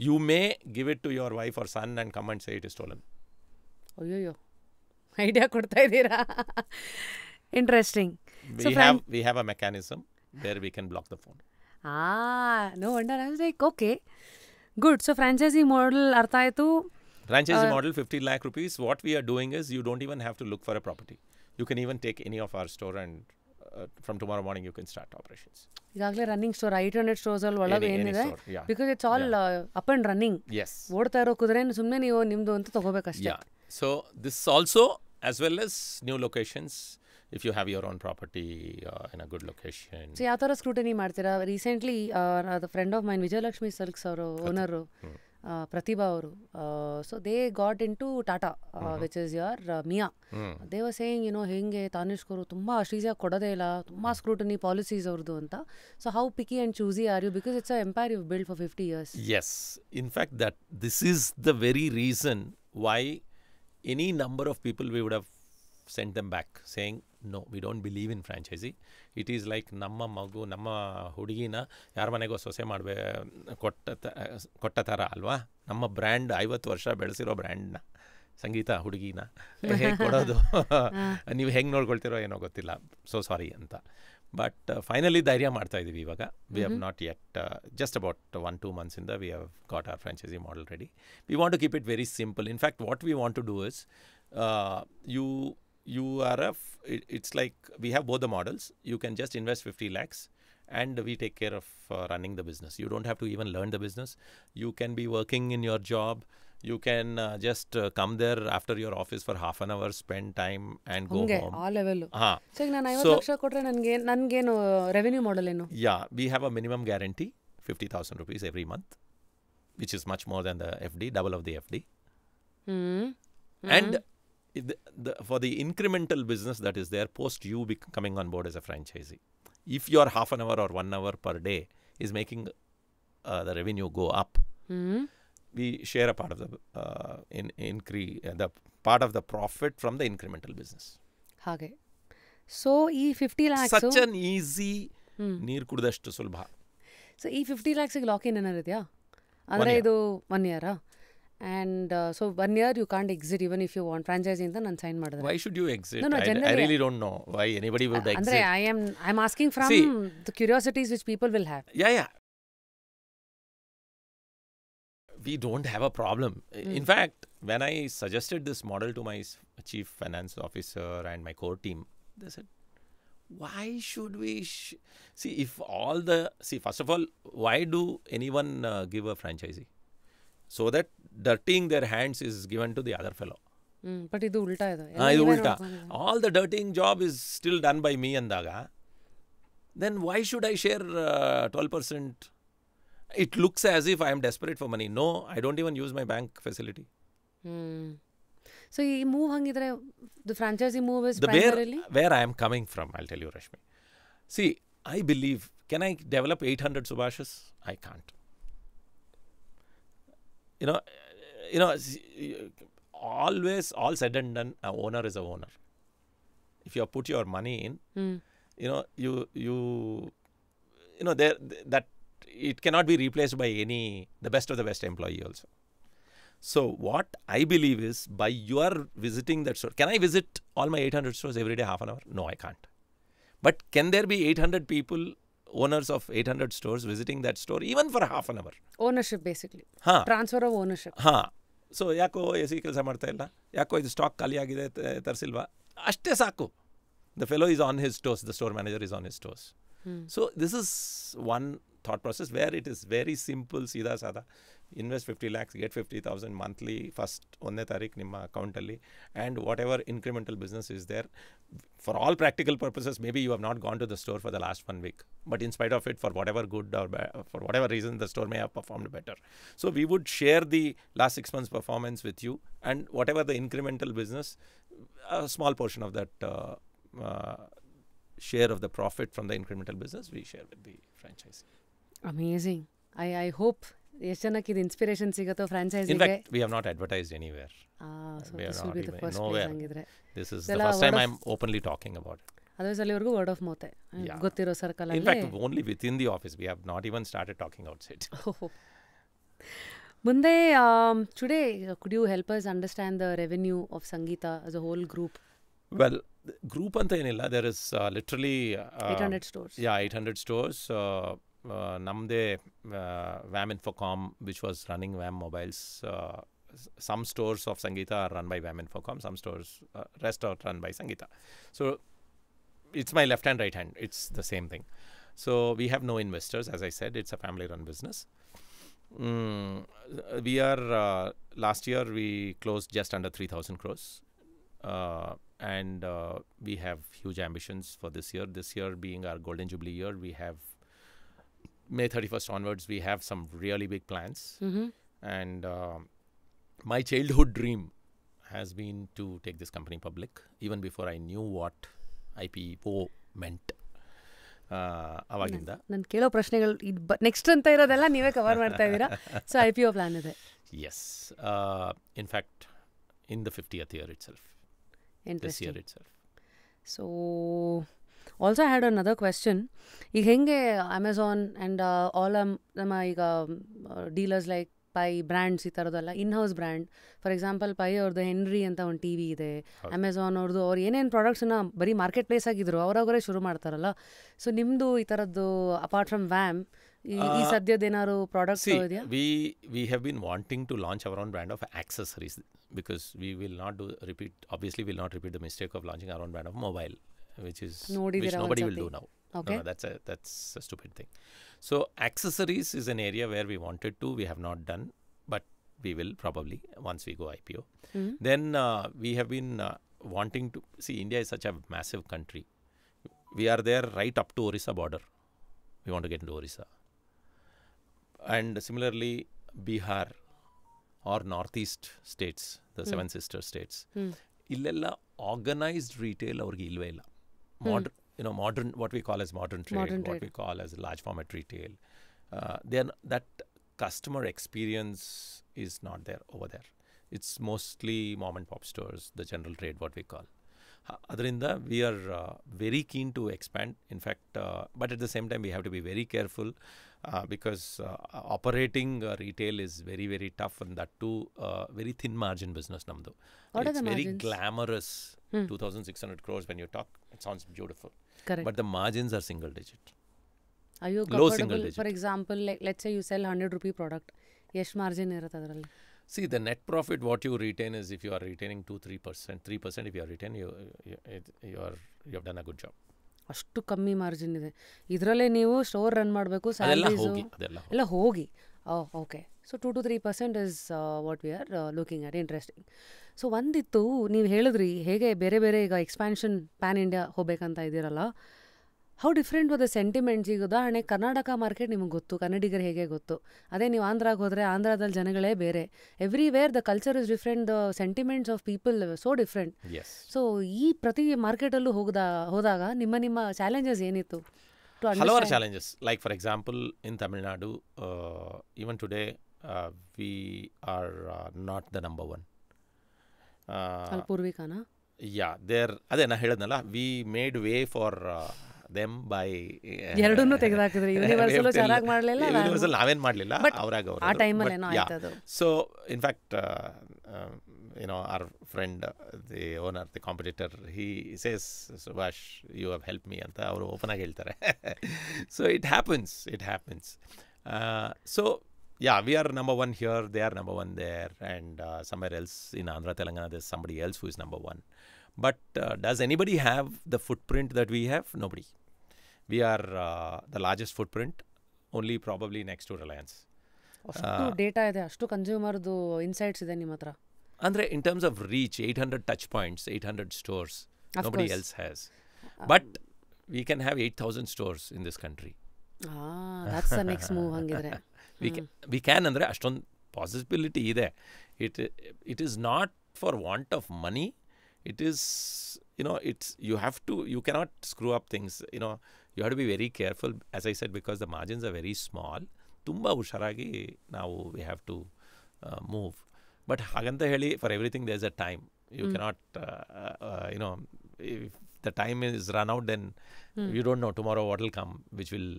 you may give it to your wife or son and come and say it is stolen ಅಯ್ಯೋಯ್ಯೋ idea ಕೊಡ್ತಾ ಇದ್ದೀರಾ Interesting. We so have we have a mechanism where we can block the phone. Ah, no wonder. I was like, okay, good. So franchisee model ಅರ್ಥ ಆಯಿತು. Franchisee uh, model 50 lakh rupees. What we are doing is you don't even have to look for a property. You can even take any of our store and uh, from tomorrow morning you can start operations. exactly running store 800 stores all ಅಲ್ಲಿ ಒಳಗೆ ಏನಿದೆ because it's all up and running ಓಡ್ತಾ ಇರೋ ಕುದುರೆ ಸುಮ್ಮನೆ ನೀವು ನಿಮ್ದು ಅಂತ ತಗೋಬೇಕಷ್ಟೇ so this also as well if you have your own property uh, in a good location. So, yeah, I scrutiny. Recently, uh, the friend of mine, Vijay Lakshmi Silks, our owner, hmm. uh, Pratibha, uh, so they got into Tata, uh, which is your uh, They were saying, you know, Henge, Tanish Kuru, Tumma, Ashriya Kodadela, scrutiny policies. So, how picky and choosy are you? Because it's an empire you've built for 50 years. Yes. In fact, that this is the very reason why any number of people we would have sent them back saying no we don't believe in franchise it is like ನಮ್ಮ ಮಗು ನಮ್ಮ ಹುಡುಗಿನ ಯಾರ ಮನೆಗೋ ಸೊಸೆ ಮಾಡಬೇ ಕೊಟ್ಟ ಕೊಟ್ಟ ಥರ ಅಲ್ವಾ ನಮ್ಮ ಬ್ರ್ಯಾಂಡ್ ಐವತ್ತು ವರ್ಷ ಬೆಳೆಸಿರೋ ಬ್ರ್ಯಾಂಡ್ನ ಸಂಗೀತ ಹುಡುಗಿನ ಹೇಗೆ ಕೊಡೋದು ನೀವು ಹೆಂಗೆ ನೋಡ್ಕೊಳ್ತಿರೋ ಏನೋ ಗೊತ್ತಿಲ್ಲ ಸೊ ಸಾರಿ ಅಂತ ಬಟ್ ಫೈನಲಿ uh, ಧೈರ್ಯ ಮಾಡ್ತಾ ಇದ್ದೀವಿ ಇವಾಗ we have not yet just about one two ಮಂತ್ಸಿಂದ we have got our franchise model ready we want to keep it very simple in fact what we want to do is you you are a f- it's like we have both the models you can just invest 50 lakhs and we take care of uh, running the business you don't have to even learn the business you can be working in your job you can uh, just uh, come there after your office for half an hour spend time and go Hange, home ಆ level ಹಾ so ಈಗ ನಾನು 50 ಲಕ್ಷ ಕೊಟ್ರೆ ನನಗೆ ನನಗೇನು revenue model ಏನು yeah we have a minimum guarantee 50000 rupees every month which is much more than the fd double of the fd mm. Mm. and hmm the, for the incremental business that is there post you coming on board as a franchisee. If your half an hour or one hour per day is making uh, the revenue go up, mm-hmm. we share a part of the uh, in increase uh, the part of the profit from the incremental business. ಹಾಗೆ so ಈ fifty lakhs such an easy ನೀರು ಕುಡಿದಷ್ಟು ಸುಲಭ so ಈ fifty ಲ್ಯಾಕ್ಸಿಗೆ lock in ಏನಾರು ಇದೆಯಾ ಅಂದರೆ ಇದು ಒನ್ ಇಯರಾ and uh, so one year you can't exit even if you want franchise ಇಂದ ನಾನು ಸೈನ್ ಮಾಡಿದ್ರೆ why should you exit no, no, I, generally, I really don't know why anybody would uh, exit ಅಂದ್ರೆ i am i'm asking from the curiosities which people will have yeah yeah we don't have a problem hmm. in fact when i suggested this model to my chief finance officer and my core team they said why should we see if all the see first of all why do anyone uh, give a franchisee so that dirtying their hands is given to the other fellow but ಇದು ಉಲ್ಟಾ ಇದು ಇದು ಉಲ್ಟಾ all the dirty job is still done by me ಅಂದಾಗ then why should I share twelve percent it looks as if I am desperate for money no I don't even use my bank facility so ಈ move ಹಂಗಿದ್ರೆ the franchise move is where where I am coming from I tell you Rashmi see I believe can I develop eight hundred ಸುಭಾಷಸ್ I can't you know, you know, always all said and done, a owner is a owner. If you put your money in, mm. you know, you you you know there that it cannot be replaced by any the best of the best employee also. So what I believe is by your visiting that store, can I visit all my 800 stores every day half an hour? No, I can't. But can there be 800 people owners of 800 stores visiting that store even for half an hour. Ownership basically. ಹಾ transfer of ownership ಹಾ so ಯಾಕೋ A C ಕೆಲಸ ಮಾಡ್ತಾ ಇಲ್ಲ ಯಾಕೋ ಇದು stock ಖಾಲಿಯಾಗಿದೆ ತರಿಸಿಲ್ವಾ ಅಷ್ಟೇ ಸಾಕು the fellow is on his stores the store manager is on his stores so this is one thought process where it is very simple ಸೀದಾ ಸಾದಾ invest fifty lakhs get fifty thousand monthly first ಒಂದನೇ ತಾರೀಕು ನಿಮ್ಮ ಅಕೌಂಟಲ್ಲಿ and whatever incremental business is there for all practical purposes may be you have not gone to the store for the last one week but in spite of it for whatever good or for whatever reason the store may have performed better so we would share the last six months performance with you and whatever the incremental business small portion of that share of the profit from the incremental business we share with the franchisee. Amazing. I, I hope ಎಷ್ಟು ಜನಕ್ಕೆ ಇದು inspiration ಸಿಗುತ್ತೋ franchise we have not advertised anywhere this is first time I am openly talking about it others word of ಮೌತೆ ಗೊತ್ತಿರೋ circle ಅಲ್ಲಿ only with in the office we have not even started talking outside ಮುಂದೆ today could you help understand the revenue of Sangeetha as a whole group well group ಅಂತ ಏನಿಲ್ಲ there is literally eight hundred stores yeah eight hundred stores ನಮ್ಮದೇ uh, uh, Vam Infocom, which was running Vam Mobiles. Uh, some stores of Sangita are run by Vam Infocom, some stores, rest are run by Sangita. So it's my left hand, right hand. It's the same thing. So we have no investors. As I said, it's a family run business. Mm, we are, last year we closed just under 3,000 crores. and we have huge ambitions for this year. This year being our golden jubilee year, we have May 31st onwards, we have some really big plans. And my childhood dream has been to take this company public, even before I knew what IPO meant. ಅವಾಗಿಂದ ನಾನು ಕೇಳೋ ಪ್ರಶ್ನೆಗಳು ಇದು next ಅಂತ ಇರೋದೆಲ್ಲ ನೀವೇ cover ಮಾಡ್ತಾ ಇದ್ದೀರಾ so I P O plan ಇದೆ yes in fact in the fiftieth year itself year itself so also had another question ಈಗ ಹೆಂಗೆ ಅಮೆಝಾನ್ ಆ್ಯಂಡ್ ಆಲ್ ಅಮ್ ನಮ್ಮ ಈಗ ಡೀಲರ್ಸ್ ಲೈಕ್ ಪೈ ಬ್ರ್ಯಾಂಡ್ಸ್ ಈ ಥರದ್ದೆಲ್ಲ in house brand for example Pai ಅವ್ರದ್ದು Henry ಅಂತ ಒಂದು ಟಿ ವಿ ಇದೆ ಅಮೆಝಾನ್ ಅವ್ರದ್ದು ಅವ್ರು ಏನೇನು ಪ್ರಾಡಕ್ಟ್ಸನ್ನ ಬರೀ ಮಾರ್ಕೆಟ್ ಪ್ಲೇಸ್ ಆಗಿದ್ರು ಅವರವರೇ ಶುರು ಮಾಡ್ತಾರಲ್ಲ ಸೊ ನಿಮ್ಮದು ಈ ಥರದ್ದು ಅಪಾರ್ಟ್ ಫ್ರಮ್ ವ್ಯಾಮ್ ಈ ಸದ್ಯದೇನಾದ್ರು ಪ್ರಾಡಕ್ಟ್ಸ್ ಇದೆಯಾ we we have wanting to launch our own brand of accessories because we will not do repeat obviously will not repeat the mistake of launching our own brand of mobile which is which nobody will do now. Okay. No, no, that's a that's a stupid thing. So accessories is an area where we wanted to, we have not done, but we will probably once we go IPO. Mm -hmm. Then uh, we have been uh, wanting to see India is such a massive country. We are there right up to Orissa border. We want to get into Orissa, and similarly Bihar or Northeast states, the mm -hmm. Seven Sister states. Mm. ಇಲ್ಲೆಲ್ಲ organised retail ಅವ್ರಿಗೆ ಇಲ್ವೇ ಇಲ್ಲ Hmm. you know modern what we call as modern trade what we call as large format retail uh, then that customer experience is not there over there it's mostly mom and pop stores the general trade what we call Other than that, we are uh, very keen to expand in fact uh, but at the same time we have to be very careful because operating retail is very very tough and that too very thin margin business namdu it's very glamorous hmm. 2600 crores when you talk sounds beautiful. Correct. But the margins are single digit. Are you Low single digit. For example, like, let's say you sell 100 rupee product. Yes, margin not. See, the net profit what you retain is if you are retaining 2 3%, 3% if you are retaining, you, you, you, are, you have done a good job. ಅಷ್ಟು ಕಮ್ಮಿ margin ಇದೆ ಇದರಲ್ಲೇ ನೀವು store run ಮಾಡಬೇಕು salaries ಎಲ್ಲ ಹೋಗಿ oh okay so two two three percent is what we are looking at interesting so ಒಂದಿತ್ತು ನೀವು ಹೇಳಿದ್ರಿ ಹೇಗೆ ಬೇರೆ ಬೇರೆ ಈಗ ಎಕ್ಸ್ಪ್ಯಾನ್ಷನ್ ಪ್ಯಾನ್ ಇಂಡಿಯಾ ಹೋಗ್ಬೇಕಂತ ಇದ್ದೀರಲ್ಲ ಹೌ ಡಿಫ್ರೆಂಟ್ ದ ಸೆಂಟಿಮೆಂಟ್ಸ್ ಈಗ ಉದಾಹರಣೆ ಕರ್ನಾಟಕ ಮಾರ್ಕೆಟ್ ನಿಮಗೆ ಗೊತ್ತು ಕನ್ನಡಿಗರು ಹೇಗೆ ಗೊತ್ತು ಅದೇ ನೀವು ಆಂಧ್ರಾಗೆ ಹೋದರೆ ಆಂಧ್ರದಲ್ಲಿ ಜನಗಳೇ ಬೇರೆ everywhere the culture is different the sentiments of people so different so ಈ ಪ್ರತಿ ಮಾರ್ಕೆಟಲ್ಲೂ ಹೋಗದ ಹೋದಾಗ ನಿಮ್ಮ ನಿಮ್ಮ ಚಾಲೆಂಜಸ್ ಏನಿತ್ತು ಹಲವಾರು challenges like for example in Tamil Nadu even today we are not the number one yeah there ಅದೇ ನಾ ಹೇಳದ್ನಲ್ಲ we made way for them by ಎರಡನ್ನೂ ತೆಗೆದಾಕಿದ್ರು ಯೂನಿವರ್ಸಲ್ ಚೆನ್ನಾಗಿ ಮಾಡಲಿಲ್ಲ ಯೂನಿವರ್ಸಲ್ ನಾವೇನು ಮಾಡಲಿಲ್ಲ ಅವರಾಗ ಅವರು so in fact you know, our friend, uh, the owner, the competitor, he says, Subhash, you have helped me ಅಂತ ಅವರು ಓಪನ್ ಆಗಿ So it happens. It happens. Happens uh, yeah, we are number one here, they are number one there, and uh, somewhere else in Andhra, Telangana, there's somebody else who is number one. But uh, does anybody have the footprint that we have? Nobody. We are uh, the largest footprint, only probably next to Reliance. ಅಷ್ಟು data uh, ಇದೆ ಅಷ್ಟು ಕನ್ಸ್ಯೂಮರ್ದು insights ಇದೆ ನಿಮ್ಮ ಹತ್ರ Andre, in terms of reach, 800 touch points, 800 stores, of nobody course. else has. Um, but we can have 8,000 stores in this country. Ah, that's the next move, Hangidre. we, can, hmm. we can, Andre, Ashton, possibility there. It, it is not for want of money. It is, you know, it's, you have to, you cannot screw up things, you know, you have to be very careful, as I said, because the margins are very small. ತುಂಬ Now we have to to uh, move. But ಹಾಗಂತ ಹೇಳಿ for everything there's a time you cannot you know if the time is run out then you don't know tomorrow what will come which will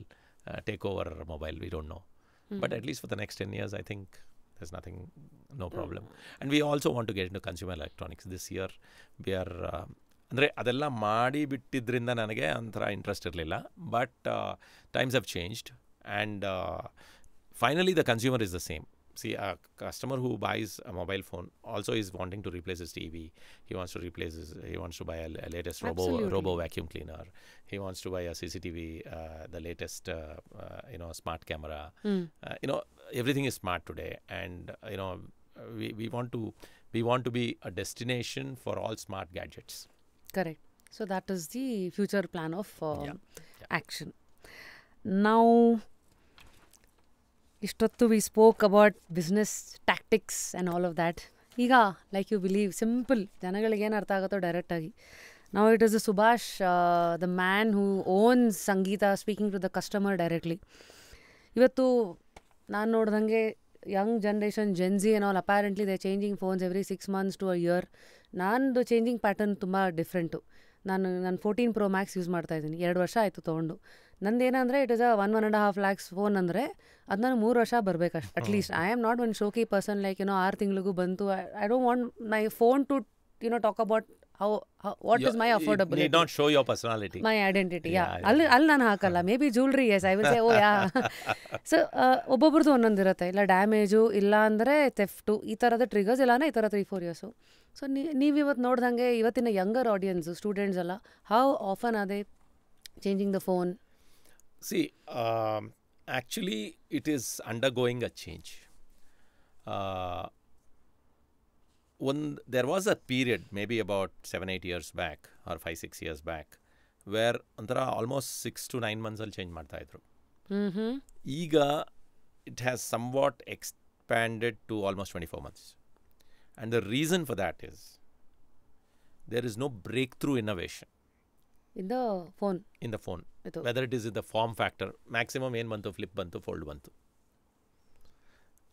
take over mobile we don't know but at least for the next ten years I think there's nothing no problem and we also want to get into consumer electronics this year we are ಅಂದರೆ ಅದೆಲ್ಲ ಮಾಡಿ ಬಿಟ್ಟಿದ್ದರಿಂದ ನನಗೆ ಒಂಥರ interest ಇರಲಿಲ್ಲ but times have changed and finally the consumer is the same see a customer who buys a mobile phone also is wanting to replace his TV. He wants to replace his. He wants to buy a, a latest Absolutely. robo robo vacuum cleaner. He wants to buy a CCTV, uh, the latest uh, uh, you know smart camera. Mm. you know everything is smart today, and uh, you know we, we want to we want to be a destination for all smart gadgets. Correct. So that is the future plan of um, yeah. Yeah. action. Now ಇಷ್ಟೊತ್ತು we spoke about business tactics and all of that ಈಗ like you believe simple ಜನಗಳಿಗೆ ಏನು ಅರ್ಥ ಆಗುತ್ತೋ ಡೈರೆಕ್ಟಾಗಿ ನಾವು it is a Subhash the man who own Sangeetha speaking to the customer directly ಇವತ್ತು ನಾನು ನೋಡ್ದಂಗೆ young generation Gen Z and all apparently they changing phones every six months to a year ನಾನು ಚೇಂಜಿಂಗ್ ಪ್ಯಾಟರ್ನ್ ತುಂಬ ಡಿಫ್ರೆಂಟು ನಾನು ನಾನು ಫೋರ್ಟೀನ್ ಪ್ರೊ ಮ್ಯಾಕ್ಸ್ ಯೂಸ್ ಮಾಡ್ತಾ ಇದ್ದೀನಿ ಎರಡು ವರ್ಷ ಆಯಿತು ತೊಗೊಂಡು ನಂದು ಏನಂದರೆ it is a one one and half lakhs phone ಅಂದರೆ ಅದು ನಾನು ಮೂರು ವರ್ಷ ಬರಬೇಕು ಅಷ್ಟು at least I am not one ಶೋಕಿ ಪರ್ಸನ್ ಲೈಕ್ ಏನೋ ಆರು ತಿಂಗಳಿಗೂ ಬಂತು I don't want my phone to you know talk about how what is my affordable show your personality my identity yeah ಅಲ್ಲಿ ಅಲ್ಲಿ ನಾನು ಹಾಕಲ್ಲ maybe jewellery yes I will say oh yeah so ಒಬ್ಬೊಬ್ರದ್ದು ಒಂದೊಂದಿರುತ್ತೆ ಇಲ್ಲ damage ಇಲ್ಲ ಅಂದರೆ ತೆಫ್ಟು ಈ ಥರದ ಟ್ರಿಗರ್ಸ್ ಇಲ್ಲ ಈ ಥರ ತ್ರೀ ಫೋರ್ ಇಯರ್ಸು ಸೊ ನೀವು ಇವತ್ತು ನೋಡ್ದಂಗೆ ಇವತ್ತಿನ ಯಂಗರ್ ಆಡಿಯನ್ಸು ಸ್ಟೂಡೆಂಟ್ಸ್ ಎಲ್ಲ ಹೌ ಆಫನ್ ಅದೇ changing the phone see actually it is undergoing a change when there was a period, maybe about seven, eight years back, or five, six years back, where Antara almost six to nine months will change Martaidru. Mm-hmm. it has somewhat expanded to almost 24 months. And the reason for that is there is no breakthrough innovation. In the phone? In the phone. Whether it is in the form factor, maximum main month, flip month, fold month.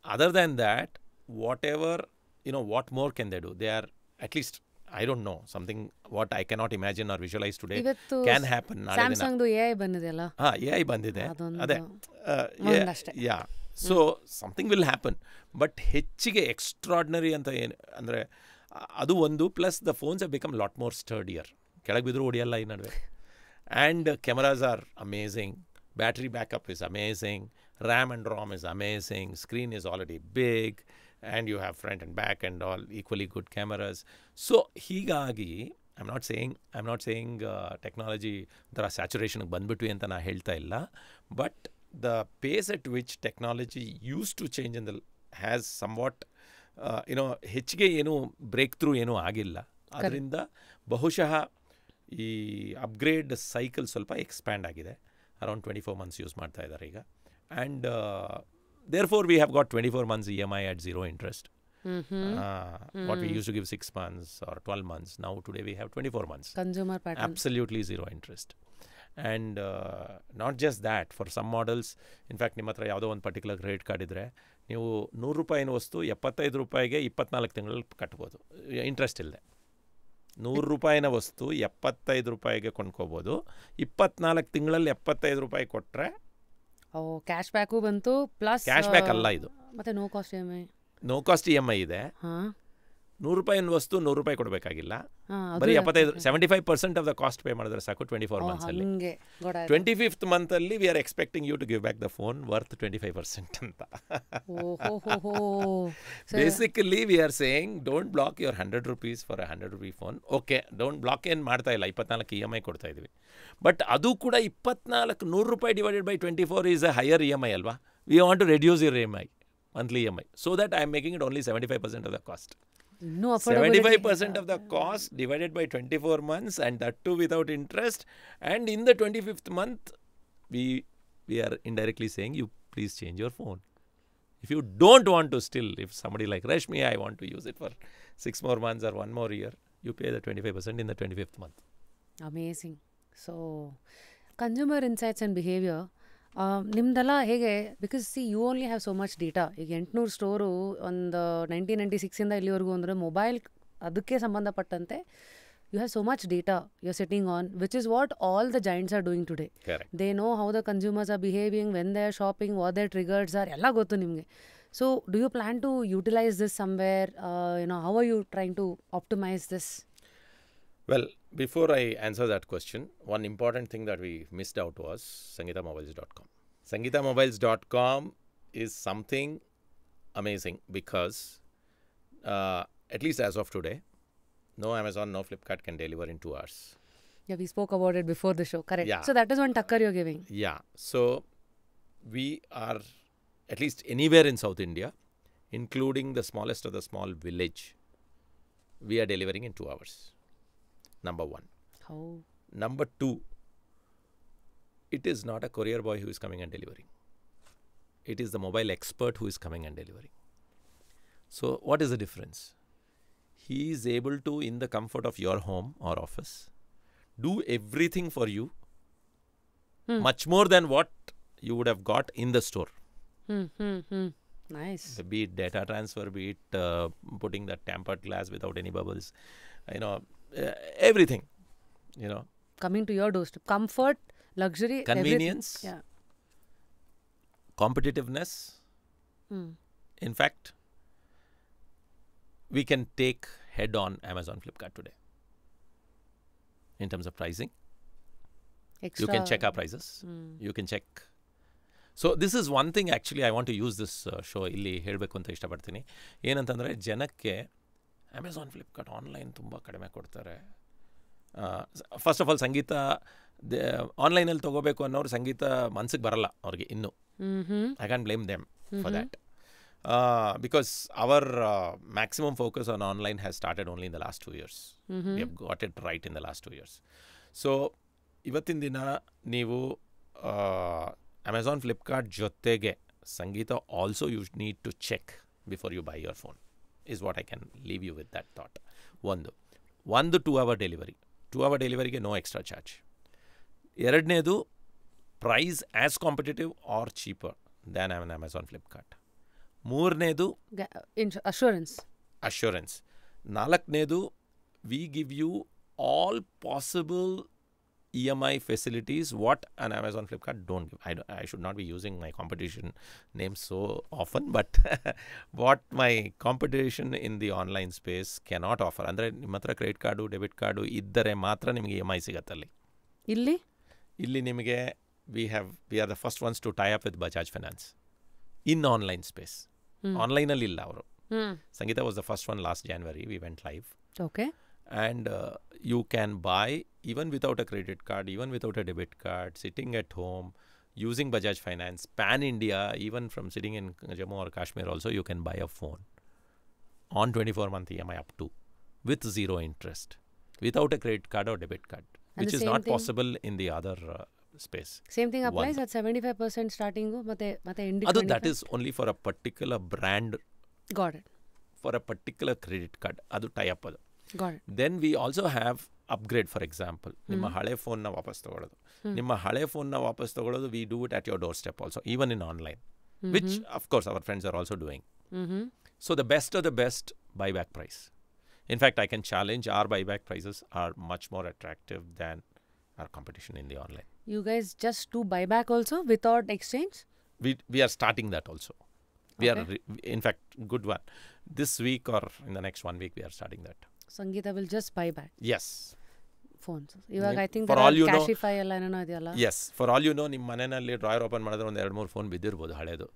Other than that, whatever you know, what more can they do? They are at least I don't know something what I cannot imagine or visualise today can happen ಬಂದಿದೆ ಅದೇ yeah so something will happen but ಹೆಚ್ಚಿಗೆ extraordinary ಅಂತ ಏನು ಅಂದರೆ ಅದು ಒಂದು plus the phones have become lot more sturdier ಕೆಳಗೆ ಬಿದ್ದರೂ ಹೊಡಿಯಲ್ಲ ಈ ನಡುವೆ and cameras are amazing battery backup is amazing RAM and ROM is amazing screen is already big and you have front and back and all equally good cameras so ಹೀಗಾಗಿ I am not saying I am not saying technology ಒಂಥರ ಸ್ಯಾಚುರೇಷನ್ಗೆ ಬಂದುಬಿಟ್ವಿ ಅಂತ ನಾನು ಹೇಳ್ತಾ ಇಲ್ಲ but the pace at which technology used to change in the has somewhat ಏನೋ ಹೆಚ್ಚಿಗೆ ಏನೂ ಬ್ರೇಕ್ ಥ್ರೂ ಏನೂ ಆಗಿಲ್ಲ ಅದರಿಂದ ಬಹುಶಃ ಈ ಅಪ್ಗ್ರೇಡ್ ಸೈಕಲ್ ಸ್ವಲ್ಪ ಎಕ್ಸ್ಪ್ಯಾಂಡ್ ಆಗಿದೆ around twenty four months use ಮಾಡ್ತಾ ಇದ್ದಾರೆ ಈಗ and therefore, we have got 24 months EMI at zero interest. Mm-hmm. Uh, mm. What we used to give six months or 12 months. Now, today we have 24 months. Consumer pattern. Absolutely zero interest. And not just that for some models in fact ನಿಮ್ಮ ಹತ್ರ ಯಾವುದೋ ಒಂದು particular credit card ಇದ್ದರೆ ನೀವು ನೂರು ರೂಪಾಯಿನ ವಸ್ತು ಎಪ್ಪತ್ತೈದು ರೂಪಾಯಿಗೆ ಇಪ್ಪತ್ನಾಲ್ಕು ತಿಂಗಳಲ್ಲಿ ಕಟ್ಬೋದು ಇಂಟ್ರೆಸ್ಟ್ ಇಲ್ಲದೆ ನೂರು ರೂಪಾಯಿನ ವಸ್ತು ಎಪ್ಪತ್ತೈದು ರೂಪಾಯಿಗೆ ಕೊಂಡ್ಕೋಬೋದು ಇಪ್ಪತ್ನಾಲ್ಕು ತಿಂಗಳಲ್ಲಿ ಎಪ್ಪತ್ತೈದು ರೂಪಾಯಿ ಕೊಟ್ಟರೆ ಕ್ಯಾಶ್ ಬ್ಯಾಕು ಬಂತು ಪ್ಲಸ್ ಕ್ಯಾಶ್ ಬ್ಯಾಕ್ ಅಲ್ಲ ಇದು ಮತ್ತೆ no cost E M I no cost E M I ಇದೆ ನೂರು ರೂಪಾಯಿ ವಸ್ತು ನೂರು ರೂಪಾಯಿ ಕೊಡಬೇಕಾಗಿಲ್ಲ ಬರೀ ಎಪ್ಪತ್ತೈದು seventy five percent of the cost pay ಮಾಡಿದ್ರೆ ಸಾಕು ಟ್ವೆಂಟಿ ಫೋರ್ ಮಂತ್ಸ್ ಅಲ್ಲಿ ಟ್ವೆಂಟಿ ಫಿಫ್ತ್ ಮಂತ್ ಅಲ್ಲಿ we are expecting you to give back the phone worth twenty five percent ಅಂತ basically we are saying don't block your hundred rupees for a hundred rupees phone okay don't block ಏನು ಮಾಡ್ತಾ ಇಲ್ಲ ಇಪ್ಪತ್ನಾಲ್ಕು E M I ಕೊಡ್ತಾ ಇದ್ವಿ but ಅದು ಕೂಡ ಇಪ್ಪತ್ನಾಲ್ಕು ನೂರು ರೂಪಾಯಿ divided by twenty four is a higher E M I ಅಲ್ವಾ we want to reduce your E M I monthly E M I so that I am making it only seventy five percent of the cost No affordability. 75% of the cost divided by 24 months and that too without interest. And in the 25th month, we, we are indirectly saying you please change your phone. If you don't want to still, if somebody like Rashmi, I want to use it for six more months or one more year, you pay the 25% in the 25th month. Amazing. So, consumer insights and behavior ನಿಮ್ದೆಲ್ಲ ಹೇಗೆ because see you only have so much data ಈಗ ಎಂಟುನೂರು store ಒಂದು nineteen ninety ಸಿಕ್ಸಿಂದ ಇಲ್ಲಿವರೆಗೂ ಅಂದರೆ mobile ಅದಕ್ಕೆ ಸಂಬಂಧಪಟ್ಟಂತೆ you have so much data you are sitting on which is what all the giants are doing today they know how the consumers are behaving when they are shopping what they triggers are ಎಲ್ಲ ಗೊತ್ತು ನಿಮಗೆ so do you plan to utilise this somewhere you know how are you trying to optimise this well Before I answer that question, one important thing that we missed out was SangeetaMobiles.com. SangeetaMobiles.com is something amazing because, uh, at least as of today, no Amazon, no Flipkart can deliver in two hours. Yeah, we spoke about it before the show, correct? Yeah. So that is one tucker you're giving. Yeah. So we are at least anywhere in South India, including the smallest of the small village, we are delivering in two hours number one. How? Number two, it is not a courier boy who is coming and delivering. It is the mobile expert who is coming and delivering. So, what is the difference? He is able to, in the comfort of your home or office, do everything for you hmm. much more than what you would have got in the store. Hmm, hmm, hmm. nice. Eh, be it data transfer, be it uh, putting the tempered glass without any bubbles, you know, uh, everything, you know. Coming to your doorstep, comfort, luxury, convenience, yeah. competitiveness. Mm. In fact, we can take head on Amazon Flipkart today in terms of pricing. Extra. You can check our prices. Mm. You can check. So this is one thing actually I want to use this show ಇಲ್ಲಿ ಹೇಳಬೇಕು ಅಂತ ಇಷ್ಟಪಡ್ತೀನಿ ಏನಂತಂದರೆ ಜನಕ್ಕೆ Amazon Flipkart online ತುಂಬ ಕಡಿಮೆ ಕೊಡ್ತಾರೆ first of all ಸಂಗೀತ ಆನ್ಲೈನಲ್ಲಿ ತೊಗೋಬೇಕು ಅನ್ನೋರು ಸಂಗೀತ ಮನ್ಸಿಗೆ ಬರಲ್ಲ ಅವ್ರಿಗೆ ಇನ್ನೂ I can blame them for that because our maximum focus on online has started only in the last two years you've got it right in the last two years so ಇವತ್ತಿನ ದಿನ ನೀವು ಅಮೆಝಾನ್ ಫ್ಲಿಪ್ಕಾರ್ಟ್ ಜೊತೆಗೆ Sangeetha also you need to check before you buy your phone is what I can leave you with that thought. ಒಂದು ಒಂದು two hour delivery two hour ಡೆಲಿವರಿಗೆ no extra charge ಎರಡನೇದು price as competitive or cheaper than an Amazon Flipkart ಮೂರನೇದು assurance assurance ನಾಲ್ಕನೇದು we give you all possible EMI facilities, what an Amazon Flipkart don't give. I, I should not be using my competition name so often, but what my competition in the online space cannot offer. Andre, matra credit card, debit card, iddare matra nimge EMI sigatali. Illi? Illi nimge, we have, we are the first ones to tie up with Bajaj Finance in online space. Online alil lauro. Hmm. Sangeeta was the first one last January. We went live. Okay. And uh, you can buy even without a credit card, even without a debit card, sitting at home, using Bajaj Finance, pan India, even from sitting in Jammu or Kashmir, also you can buy a phone on 24 month EMI up to with zero interest without a credit card or debit card, and which is not possible in the other. Uh, space same thing applies One. at 75% starting oh, mate mate Adu, that is only for a particular brand got it for a particular credit card adu tie up got it then we also have upgrade for example ನಿಮ್ಮ ಹಳೆ ಫೋನ್ನ ವಾಪಸ್ ತೊಗೊಳ್ಳೋದು ನಿಮ್ಮ ಹಳೆ ಫೋನ್ನ ವಾಪಸ್ ತೊಗೊಳ್ಳೋದು we do it at your doorstep also even in online which of course our friends are also doing so the best of the best buy back price in fact I can challenge our buy back prices are much more attractive than our competition in the online you guys just to buy back also without exchange we we are starting that also we okay. are in fact good one this week or in the next one week we are starting that Sangeeta will just buy back. Yes. Phones ಇವಾಗ I think Cashify ಎಲ್ಲ ಏನೋ ಇದೆಯಲ್ಲ yes for all you know ನಿಮ್ಮ ಮನೆಯಲ್ಲಿ drawer open ಮಾಡಿದ್ರೆ ಒಂದು ಎರಡು ಮೂರು ಫೋನ್ ಬಿದ್ದಿರ್ಬೋದು ಹಳೇದು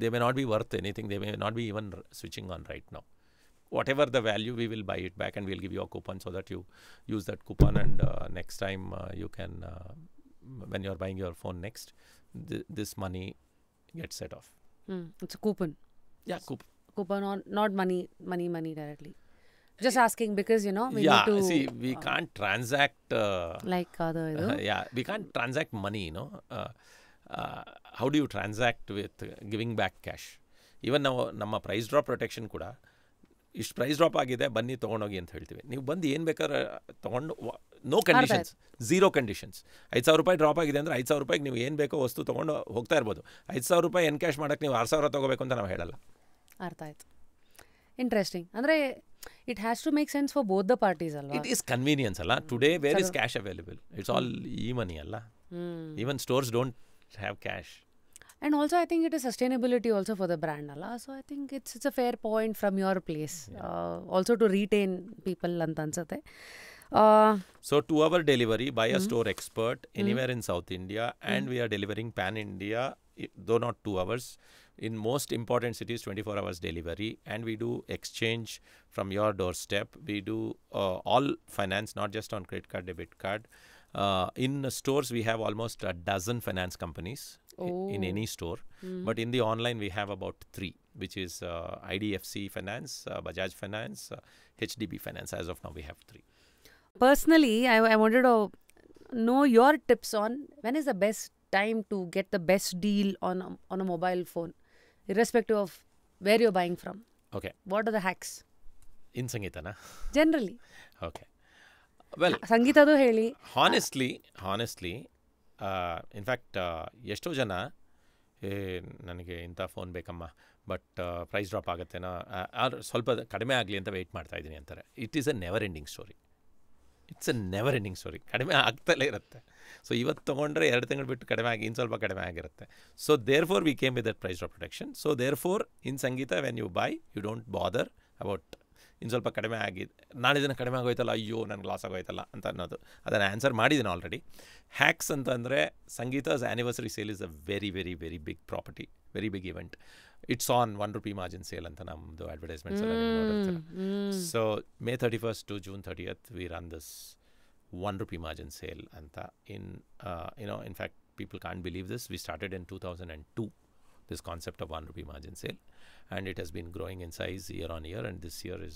they may not be worth anything they may not be even switching on right ನಾವು whatever the value we will buy it back and will give you a coupon so that you use that coupon and next time you can when you are buying your phone next this money get set off its coupon yeah coupon coupon on not money money money directly just asking because you know we yeah, need to see we uh, can't transact uh, like other uh, yeah we can't transact money you know uh, uh, how do you transact with giving back cash even ನಾವು ನಮ್ಮ price drop protection ಕೂಡ ಇಷ್ಟು price drop ಆಗಿದೆ ಬನ್ನಿ ತೊಗೊಂಡೋಗಿ ಅಂತ ಹೇಳ್ತೀವಿ ನೀವು ಬಂದು ಏನು ಬೇಕಾದ್ರೆ ತೊಗೊಂಡು ನೋ ಕಂಡೀಷನ್ಸ್ ಝೀರೋ ಕಂಡೀಷನ್ಸ್ ಐದು ಸಾವಿರ ರೂಪಾಯಿ ಡ್ರಾಪ್ ಆಗಿದೆ ಅಂದರೆ ಐದು ಸಾವಿರ ರೂಪಾಯಿಗೆ ನೀವು ಏನು ಬೇಕೋ ವಸ್ತು ತೊಗೊಂಡು ಹೋಗ್ತಾ ಇರ್ಬೋದು ಐದು ಸಾವಿರ ರೂಪಾಯಿ ಎನ್ ಕ್ಯಾಶ್ ಮಾಡೋಕ್ಕೆ ನೀವು ಆರು ಸಾವಿರ ತೊಗೋಬೇಕು ಅಂತ ನಾವು ಹೇಳಲ್ಲ ಅರ್ಥ ಆಯಿತು ಇಂಟ್ರೆಸ್ಟಿಂಗ್ ಅಂದರೆ it has to make sense for both the parties alwa it is convenience alla today where is cash available it's all e money alla mm. even stores don't have cash and also i think it is sustainability also for the brand alla so i think it's it's a fair point from your place uh, also to retain people ಅಂತ ಅನ್ಸುತ್ತೆ Uh, so two hour delivery by a hmm. store expert hmm. anywhere in South India and hmm. we are delivering pan India though not two hours in most important cities 24 hours delivery and we do exchange from your doorstep we do uh, all finance not just on credit card debit card uh, in stores we have almost a dozen finance companies oh. in any store mm. but in the online we have about three which is uh, idfc finance uh, bajaj finance hdb uh, finance as of now we have three personally I, I wanted to know your tips on when is the best time to get the best deal on a, on a mobile phone irrespective of where you buying from okay what are the hacks in ಸಂಗೀತನಾ generally okay well ಸಂಗೀತದು ಹೇಳಿ honestly honestly in fact ಎಷ್ಟೋ ಜನ ಏ ನನಗೆ ಇಂಥ phone ಬೇಕಮ್ಮ but price drop ಆಗುತ್ತೆನೋ ಸ್ವಲ್ಪ ಕಡಿಮೆ ಆಗಲಿ ಅಂತ ವೆಯ್ಟ್ ಮಾಡ್ತಾ ಇದ್ದೀನಿ ಅಂತಾರೆ it is a never ending story it's a never ending story ಕಡಿಮೆ ಆಗ್ತಲೇ ಇರುತ್ತೆ ಸೊ ಇವತ್ತು ತೊಗೊಂಡ್ರೆ ಎರಡು ತಿಂಗಳು ಬಿಟ್ಟು ಕಡಿಮೆ ಆಗಿ ಇನ್ನು ಸ್ವಲ್ಪ ಕಡಿಮೆ ಆಗಿರುತ್ತೆ so therefore we came with that price of protection so therefore in Sangeetha when you buy you don't bother about ಇನ್ನು ಸ್ವಲ್ಪ ಕಡಿಮೆ ಆಗಿದೆ ನಾಳೆ ದಿನ ಕಡಿಮೆ ಆಗೋಯ್ತಲ್ಲ ಅಯ್ಯೋ ನನಗೆ ಲಾಸ್ ಆಗೋಯ್ತಲ್ಲ ಅಂತ ಅನ್ನೋದು ಅದನ್ನು ಆನ್ಸರ್ ಮಾಡಿದ್ದೀನಿ ಆಲ್ರೆಡಿ ಹ್ಯಾಕ್ಸ್ ಅಂತಂದರೆ Sangeetha's anniversary sale is a very very very big property very big event It's on one rupee margin sale. ಅಂತ ನಮ್ಮದು ಅಡ್ವರ್ಟೈಸ್ಮೆಂಟ್ಸ್ ಎಲ್ಲ advertisement ನೋಡಿರ್ತೀರ so May thirty first to June thirtieth we run this one rupee margin sale ಅಂತ in you know in fact people can't believe this we started in two thousand and two this concept of 1 rupee margin sale and it has been growing in size year on year and this year is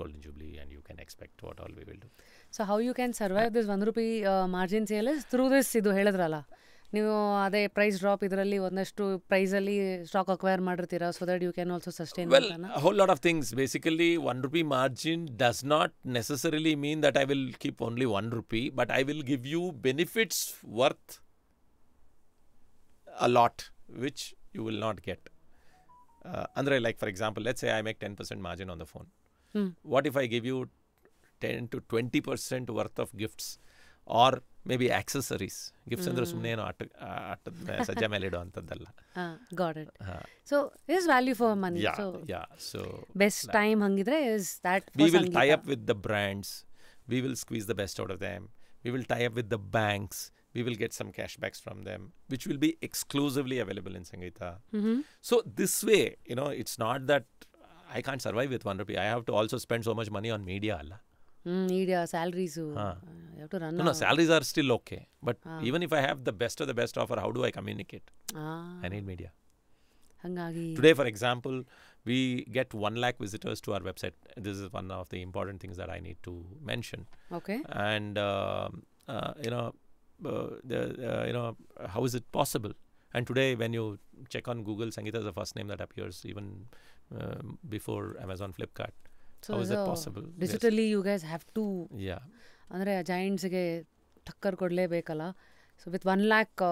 golden jubilee and you can expect what all we will do so how you can survive uh, this 1 rupee uh, margin sale is through this idu helidrala ನೀವು ಅದೇ price drop ಇದರಲ್ಲಿ ಒಂದಷ್ಟು ಪ್ರೈಸಲ್ಲಿ stock acquire ಮಾಡಿರ್ತೀರಾ so that you can also sustain well whole lot of things basically one rupee margin does not necessarily mean that I will keep only one rupee but I will give you benefits worth a lot which you will not get ಅಂದರೆ like for example let's I make ten percent margin on the phone what if I give you ten to twenty percent worth of gifts or Maybe accessories, accessories gifts ಅಂದ್ರೆ hmm. ಸುಮ್ಮನೆ ಏನೋ ಆಟ ಆಟದ ಸಜ್ಜ ಮೇಲೆ ಇಡುವಂಥದ್ದಲ್ಲ got it so is value for money so yeah so best time ಹಂಗಿದ್ರೆ is that we will tie up with the brands we will squeeze the best out of them we will tie up with the banks we will get some cashbacks from them, which will be exclusively available in Sangeeta. Mm-hmm. So this way, you know, it's not that I can't survive with one rupee. I have to also spend so much money on media. Allah. Mm, salaries. Uh, No, no, salaries are still okay. But even if I have the best of the best offer, how do I communicate? I need media. Today, for example, we get 1 lakh visitors to our website. This is one of the important things that I need to mention. Okay. And, um, uh, you know, uh, uh, you know, how is it possible? And today, when you check on Google, Sangeeta is the first name that appears even before Amazon Flipkart. So How is that possible? Digitally, yes. you guys have to. Yeah. ಅಂದರೆ ಜಾಯಿಂಟ್ಸ್ಗೆ ಟಕ್ಕರ್ ಕೊಡಲೇಬೇಕಲ್ಲ so with one lakh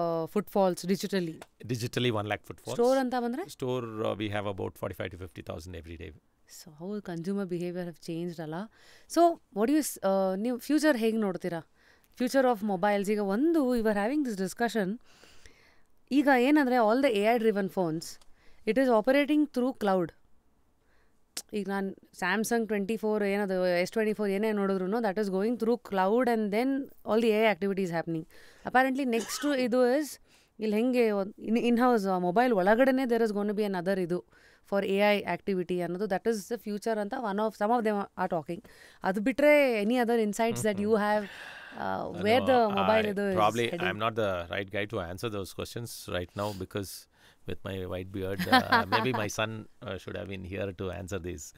falls digitally digitally one lakh fall store ಅಂತ ಬಂದರೆ store we have about forty five to fifty thousand every day so ಹೌದು consumer behaviour have change ಅಲ್ಲ so what you ನೀವು future ಹೇಗೆ ನೋಡ್ತೀರಾ ಫ್ಯೂಚರ್ ಆಫ್ ಮೊಬೈಲ್ಸ್ ಈಗ ಒಂದು you are having this discussion ಈಗ ಏನಂದರೆ all the A I driven phones it is operating through cloud ಈಗ ನಾನು ಸ್ಯಾಮ್ಸಂಗ್ ಟ್ವೆಂಟಿ ಫೋರ್ ಏನದು ಎಸ್ ಟ್ವೆಂಟಿ ಫೋರ್ ಏನೇ ನೋಡಿದ್ರು that is going through cloud and then all the A activities happening apparently next ಇದು is ಇಲ್ಲಿ ಹೆಂಗೆ in in house mobile ಒಳಗಡೆ there is gonna be another ಇದು for A I activity ಅನ್ನೋದು that is the future ಅಂತ one of some of them are talking ಅದು ಬಿಟ್ಟರೆ any other insights that you have where the mobile ಇದು probably I am not the right guy to answer those questions right now because with my white beard. Uh, maybe my son uh, should have been here to answer this.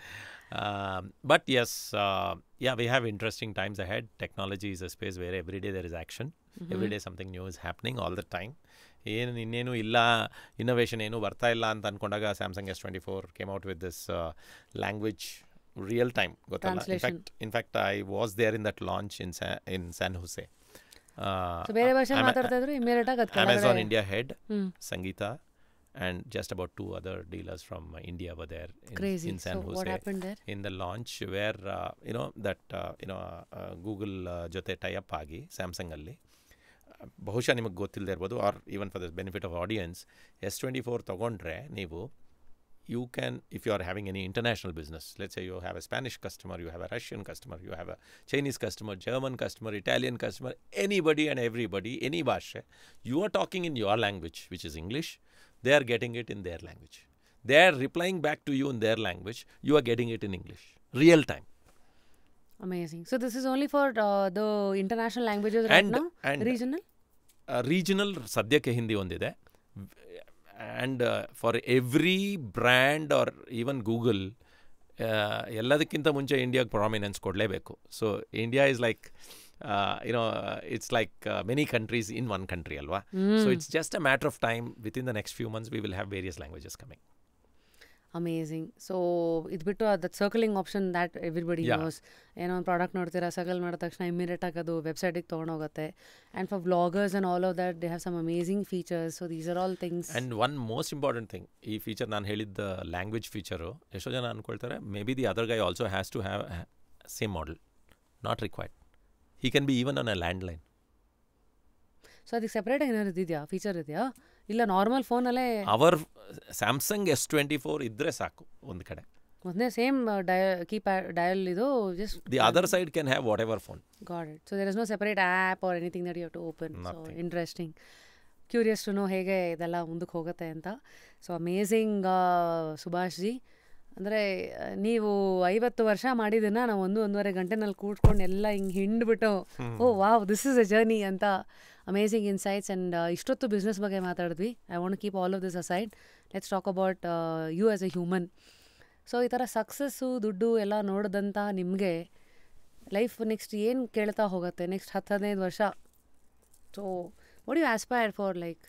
Um, but yes, uh, yeah, we have interesting times ahead. Technology is a space where every day there is action. Mm-hmm. Every day something new is happening all the time. ಏನು ಇನ್ನೇನು ಇಲ್ಲ innovation ಏನು ಬರ್ತಾ ಇಲ್ಲ ಅಂತ ಅಂದ್ಕೊಂಡಾಗ Samsung S twenty four came out with this language real time ಗೊತ್ತಲ್ಲ in fact in fact I was there in that launch in in San Jose Amazon India head Sangeeta and just about two other dealers from India were there. In, Crazy. In San so Jose, what happened there? In the launch where uh, you know that uh, you know uh, Google ಜೊತೆ tie up ಆಗಿ ಸ್ಯಾಮ್ಸಂಗಲ್ಲಿ ಬಹುಶಃ ನಿಮಗೆ ಗೊತ್ತಿಲ್ಲದೆ ಇರ್ಬೋದು or even for the benefit of audience S twenty four ತೊಗೊಂಡ್ರೆ ನೀವು you can if you are having any international business let's you have a Spanish customer you have a Russian customer you have a Chinese customer German customer Italian customer anybody and everybody any ಭಾಷೆ you are talking in your language which is English they are getting it in their language. They are replying back to you in their language. You are getting it in English, real time. Amazing. So this is only for uh, the international languages right and, now. And uh, regional. Regional ಸದ್ಯಕ್ಕೆ ಹಿಂದಿ ಒಂದಿದೆ and for every brand or even Google India ಮುಂಚೆ ಇಂಡಿಯಾಗೆ prominence ಕೊಡಲೇಬೇಕು So India is like. Uh, you know, uh, it's like uh, many countries in one country, Alwa. So hmm. it's just a matter of time. Within the next few months, we will have various languages coming. Amazing. So, it's bit of that circling option that everybody knows. You know, product nortira, circle nortakshna, immediate akadu, website ik tornogate. And for vloggers and all of that, they have some amazing features. So, these are all things. And one most important thing, e feature nan helid the language feature ho. maybe the other guy also has to have same model. Not required. He can be even on a landline so ಅದಕ್ಕೆ separate ಏನಾರು ಇದೆಯಾ feature ಇದೆಯಾ ಇಲ್ಲ normal ಫೋನಲ್ಲೇ our Samsung S twenty four ಇದ್ದರೆ ಸಾಕು ಒಂದು ಕಡೆ ಒಂದೇ ಸೇಮ್ ಡಯಲ್ ಕೀಪ್ಯಾಡ್ ಡಯಲ್ ಇದು just the other side can have whatever phone got it so there is no separate app or anything that you to open interesting curious to know ಹೇಗೆ ಇದೆಲ್ಲ ಮುಂದಕ್ಕೆ ಹೋಗುತ್ತೆ ಅಂತ so amazing Subhash G ಅಂದರೆ ನೀವು ಐವತ್ತು ವರ್ಷ ಮಾಡಿದ್ದನ್ನು ನಾವು ಒಂದು ಒಂದೂವರೆ ಗಂಟೆನಲ್ಲಿ ಕೂಡ್ಕೊಂಡು ಎಲ್ಲ ಹಿಂಗೆ ಹಿಂಡ್ಬಿಟ್ಟು oh wow this is a journey ಅಂತ ಅಮೇಝಿಂಗ್ ಇನ್ಸೈಟ್ಸ್ ಆ್ಯಂಡ್ ಇಷ್ಟೊತ್ತು ಬಿಸ್ನೆಸ್ ಬಗ್ಗೆ ಮಾತಾಡಿದ್ವಿ I want keep all of this aside let's talk about you as a human so ಈ ಥರ ಸಕ್ಸಸ್ಸು ದುಡ್ಡು ಎಲ್ಲ ನೋಡಿದಂಥ ನಿಮಗೆ ಲೈಫ್ ನೆಕ್ಸ್ಟ್ ಏನು ಕೇಳ್ತಾ ಹೋಗುತ್ತೆ ನೆಕ್ಸ್ಟ್ ಹತ್ತು ಹದಿನೈದು ವರ್ಷ so what you aspire for like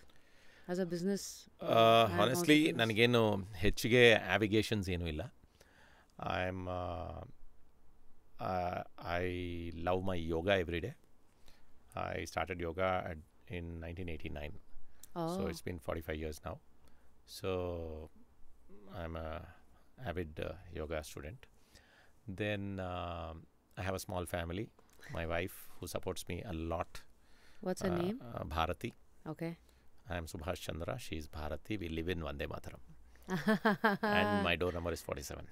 as a business honestly ನನಗೇನು ಹೆಚ್ಚಿಗೆ ಆ್ಯಾವಿಗೇಷನ್ಸ್ ಏನೂ ಇಲ್ಲ I am I love my yoga every day I started yoga at in nineteen eighty nine so it's been forty five years ನಾವು so I am avid yoga student. Then I have a small family. My wife, who supports me a lot. What's her name? Bharati. Okay. I am Subhash Chandra. She is Bharati. We live in Vande Mataram. and my door number is 47.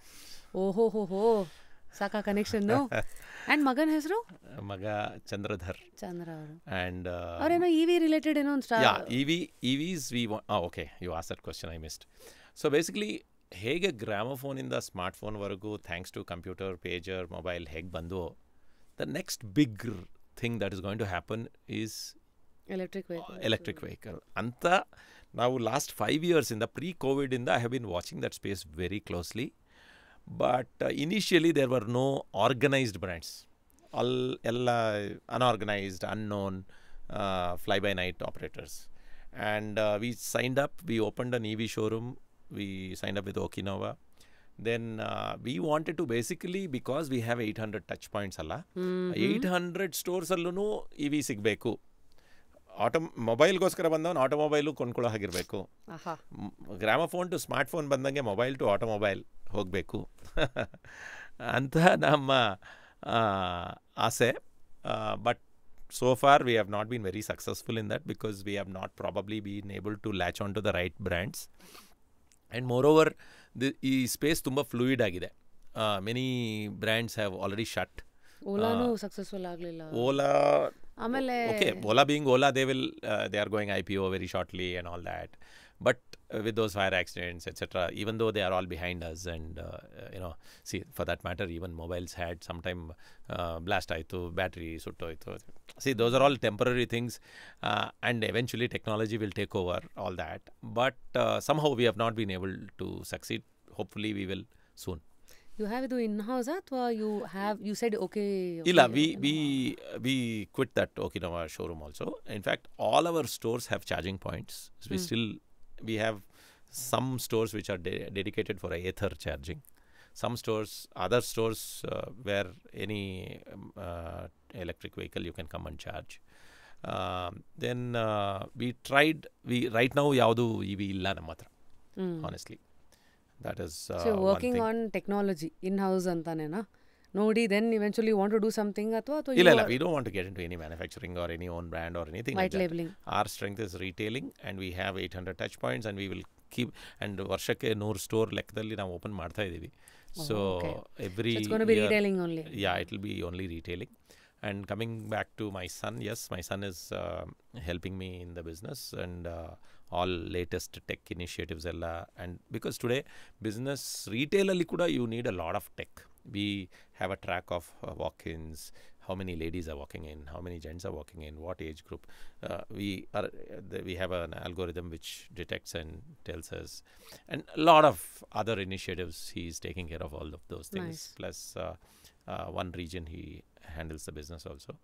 Oh, ho, ho, ho. Saka connection, no? and Magan has ro? Uh, Maga Chandradhar. Chandradhar. And... Uh, or, you know, EV related, you know, star. Yeah, EV, EVs, we want... Oh, okay. You asked that question. I missed. So, basically, hege gramophone in the smartphone vargu, thanks to computer, pager, mobile, heg bandhu. The next big thing that is going to happen is electric vehicle electric vehicle ಅಂತ ನಾವು last five ಇಯರ್ಸಿಂದ pre ಕೋವಿಡಿಂದ I have been watching that space very closely but initially there were no organised brands all ಎಲ್ಲ unorganised unknown fly by night operators and we signed up we opened an E V showroom we signed up with Okinawa then we wanted to basically because we have eight hundred touch points ಅಲ್ಲ eight hundred ಸ್ಟೋರ್ಸಲ್ಲೂ E V ಸಿಗಬೇಕು ಆಟೋ ಮೊಬೈಲ್ಗೋಸ್ಕರ ಬಂದವನು automobile ಕೊಂಡ್ಕೊಳ್ಳೋ ಹಾಗಿರಬೇಕು gramophone to smartphone ಬಂದಂಗೆ mobile to automobile ಹೋಗಬೇಕು ಅಂತ ನಮ್ಮ ಆಸೆ but so far we have not been very successful in because we we not not probably been to latch on to the right brands brands moreover the ಈ space ತುಂಬ fluid ಆಗಿದೆ many brands have already shut Ola successful ಆಗಲಿಲ್ಲ Ola Okay, okay Ola being Ola they will they are going I P O very shortly and all with those fire accidents, etc. Even though they are all behind us, and uh, you know, see for that matter, even mobiles had sometime uh, blast aitu, battery sutto aitu. See, those are all temporary things, uh, and eventually technology will take over all that. But uh, somehow we have not been able to succeed. Hopefully, we will soon you have it in house or you have you said okay, okay Ila, we we we quit that our showroom also in fact all our stores have charging points we hmm. still we have some stores which are dedicated for ether charging some stores other stores uh, where any um, uh, electric vehicle you can come and charge um, then uh, we tried we right now yaudu ev illa matra, hmm. honestly that is uh, so working on technology in house ಅಂತಾನೇನಾ ನೋಡಿ then eventually want to do something ಅಥವಾ ಅಥವಾ ಇಲ್ಲ ಇಲ್ಲ we don't want to get into any manufacturing or any own brand or anything white labelling our strength is retailing and we have eight hundred touch points and we will keep and ವರ್ಷಕ್ಕೆ ನೂರು store ಲೆಕ್ಕದಲ್ಲಿ ನಾವು open ಮಾಡ್ತಾ ಇದ್ದೀವಿ so every year it will be only retailing and coming back to my sun S my son is helping me in the business and all latest tech initiatives, ಎಲ್ಲ and because today business ರೀಟೇಲಲ್ಲಿ ಕೂಡ you need a load of tech we have a track of walk ins how many ladies are walking in, how many gents are walking in, what age group. Uh, we are we have an algorithm which detects and tells us, and a lot of other initiatives. He is taking care of all of those things. Uh, uh, one region he handles the business also.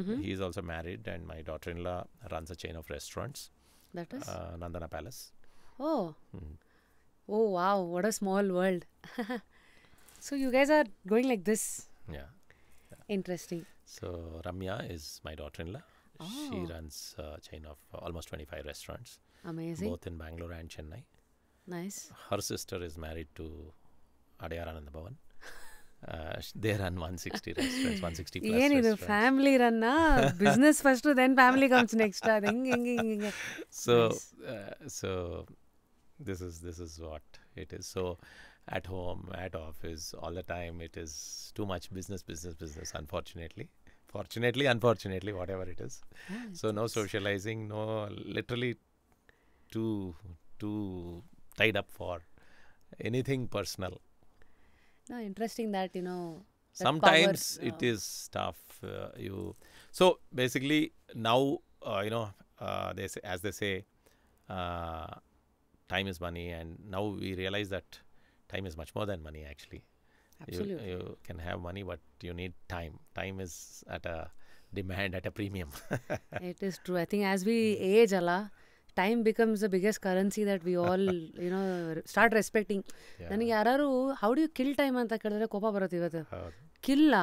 mm He is also married, and my daughter-in-law runs a chain of restaurants. That is uh, Nandana Palace. Oh. Mm-hmm. Oh wow! What a small world. so you guys are going like this. Yeah. yeah. Interesting. So Ramya is my daughter-in-law. Oh. She runs a chain of almost 25 restaurants. Amazing. Both in Bangalore and Chennai. Nice. Her sister is married to Adayarananda Bhavan. They run 160 sixty restaurants one sixty plus ಏನಿದು family Business first, first then family comes next ಅದು ಹೆಂಗೆ ಹೆಂಗೆ ಹಿಂಗೆ so so this is this is what it is so at home at office all the time it is too much business business business unfortunately fortunately unfortunately whatever it is ah, so no socializing no literally too too tied up for anything personal no, interesting that you know. That Sometimes power, it uh, is tough. Uh, you so basically now uh, you know uh, they say, as they say, uh, time is money, and now we realize that time is much more than money actually. Absolutely. You, you can have money, but you need time. Time is at a demand at a premium. it is true. I think as we age, Allah, time becomes the biggest currency that we all you know start respecting ನನಗೆ ಯಾರು how do you kill time ಅಂತ ಕೇಳಿದ್ರೆ ಕೋಪ ಬರುತ್ತೆ ಇವತ್ತು kill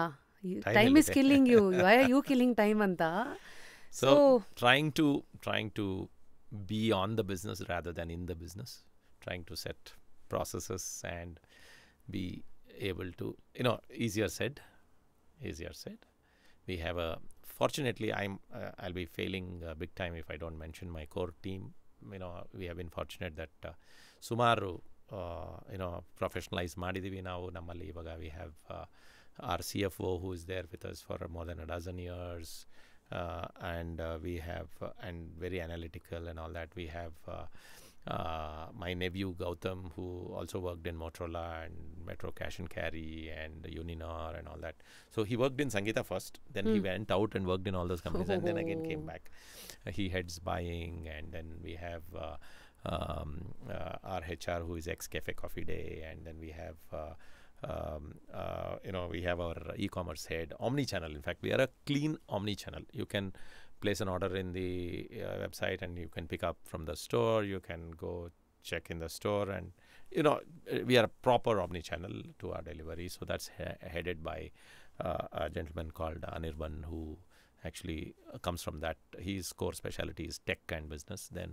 time is killing you why you killing time ಅಂತ so trying to trying to be on the business rather than in the business trying to set processes and be able to you know easier said easier said we have a fortunately i'm uh, i'll be failing uh, big time if i don't mention my core team you know we have been fortunate that uh, sumaru you know professionalized madidivi now Namali, ivaga we have our cfo who is there with us for more than a dozen years and we have and very analytical and all that we have uh, my nephew Gautam, who also worked in Motorola and Metro Cash and Carry and Uninor and all that. So he worked in Sangeeta first, then mm. he hmm. went out and worked in all those companies, and then again came oh. back. Uh, he heads buying, and then we have. Uh, um, uh, our HR, who is ex Cafe Coffee Day, and then we have uh, um, uh, you know we have our e-commerce head omni channel in fact we are a clean omni channel you can place an order in the uh, website and you can pick up from the store. You can go check in the store and you know uh, we are a proper omni-channel to our delivery so that's he- headed by uh, a gentleman called anirban who actually uh, comes from that his core specialty is tech and business then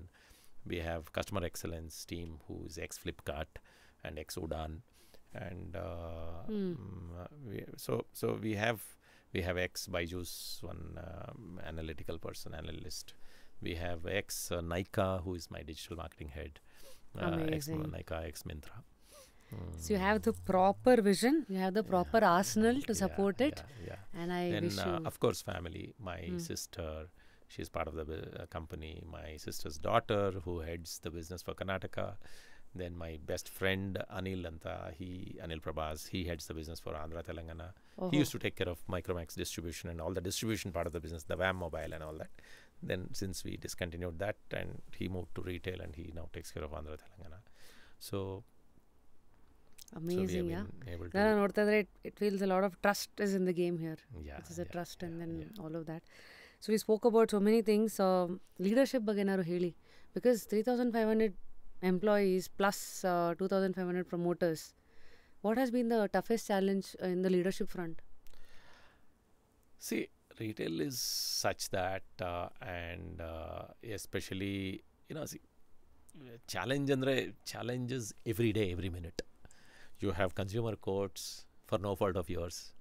we have customer excellence team who is ex flipkart and ex udan and uh, hmm. mm. we, so so we have we have ex Byju's one um, analytical person analyst we have ex uh, Nika who is my digital marketing head uh, ex uh, Nika ex Mintra mm. so you have the proper vision you have the proper yeah. arsenal to support yeah, it yeah, and i then, uh, of course family my mm. sister she's part of the uh, company my sister's daughter who heads the business for karnataka then my best friend anil Lanta, he anil prabhas he heads the business for andhra telangana he used uh-huh. to take care of Micromax distribution and all the distribution part of the business, the VAM mobile and all that. Then since we discontinued that and he moved to retail and he now takes care of Andhra Telangana. So Amazing, so yeah. Then on it, it feels a lot of trust is in the game here. Yeah, it's a yeah, trust yeah, and then yeah. all of that. So we spoke about so many things. Uh, leadership ಬಗ್ಗೆ ಏನಾದ್ರು because 3,500 employees plus thousand uh, five what has been the toughest challenge uh, in the leadership front? See, retail is such that, uh, and uh, especially, you know, see, challenge and challenges every day, every minute. You have consumer courts for no fault of yours.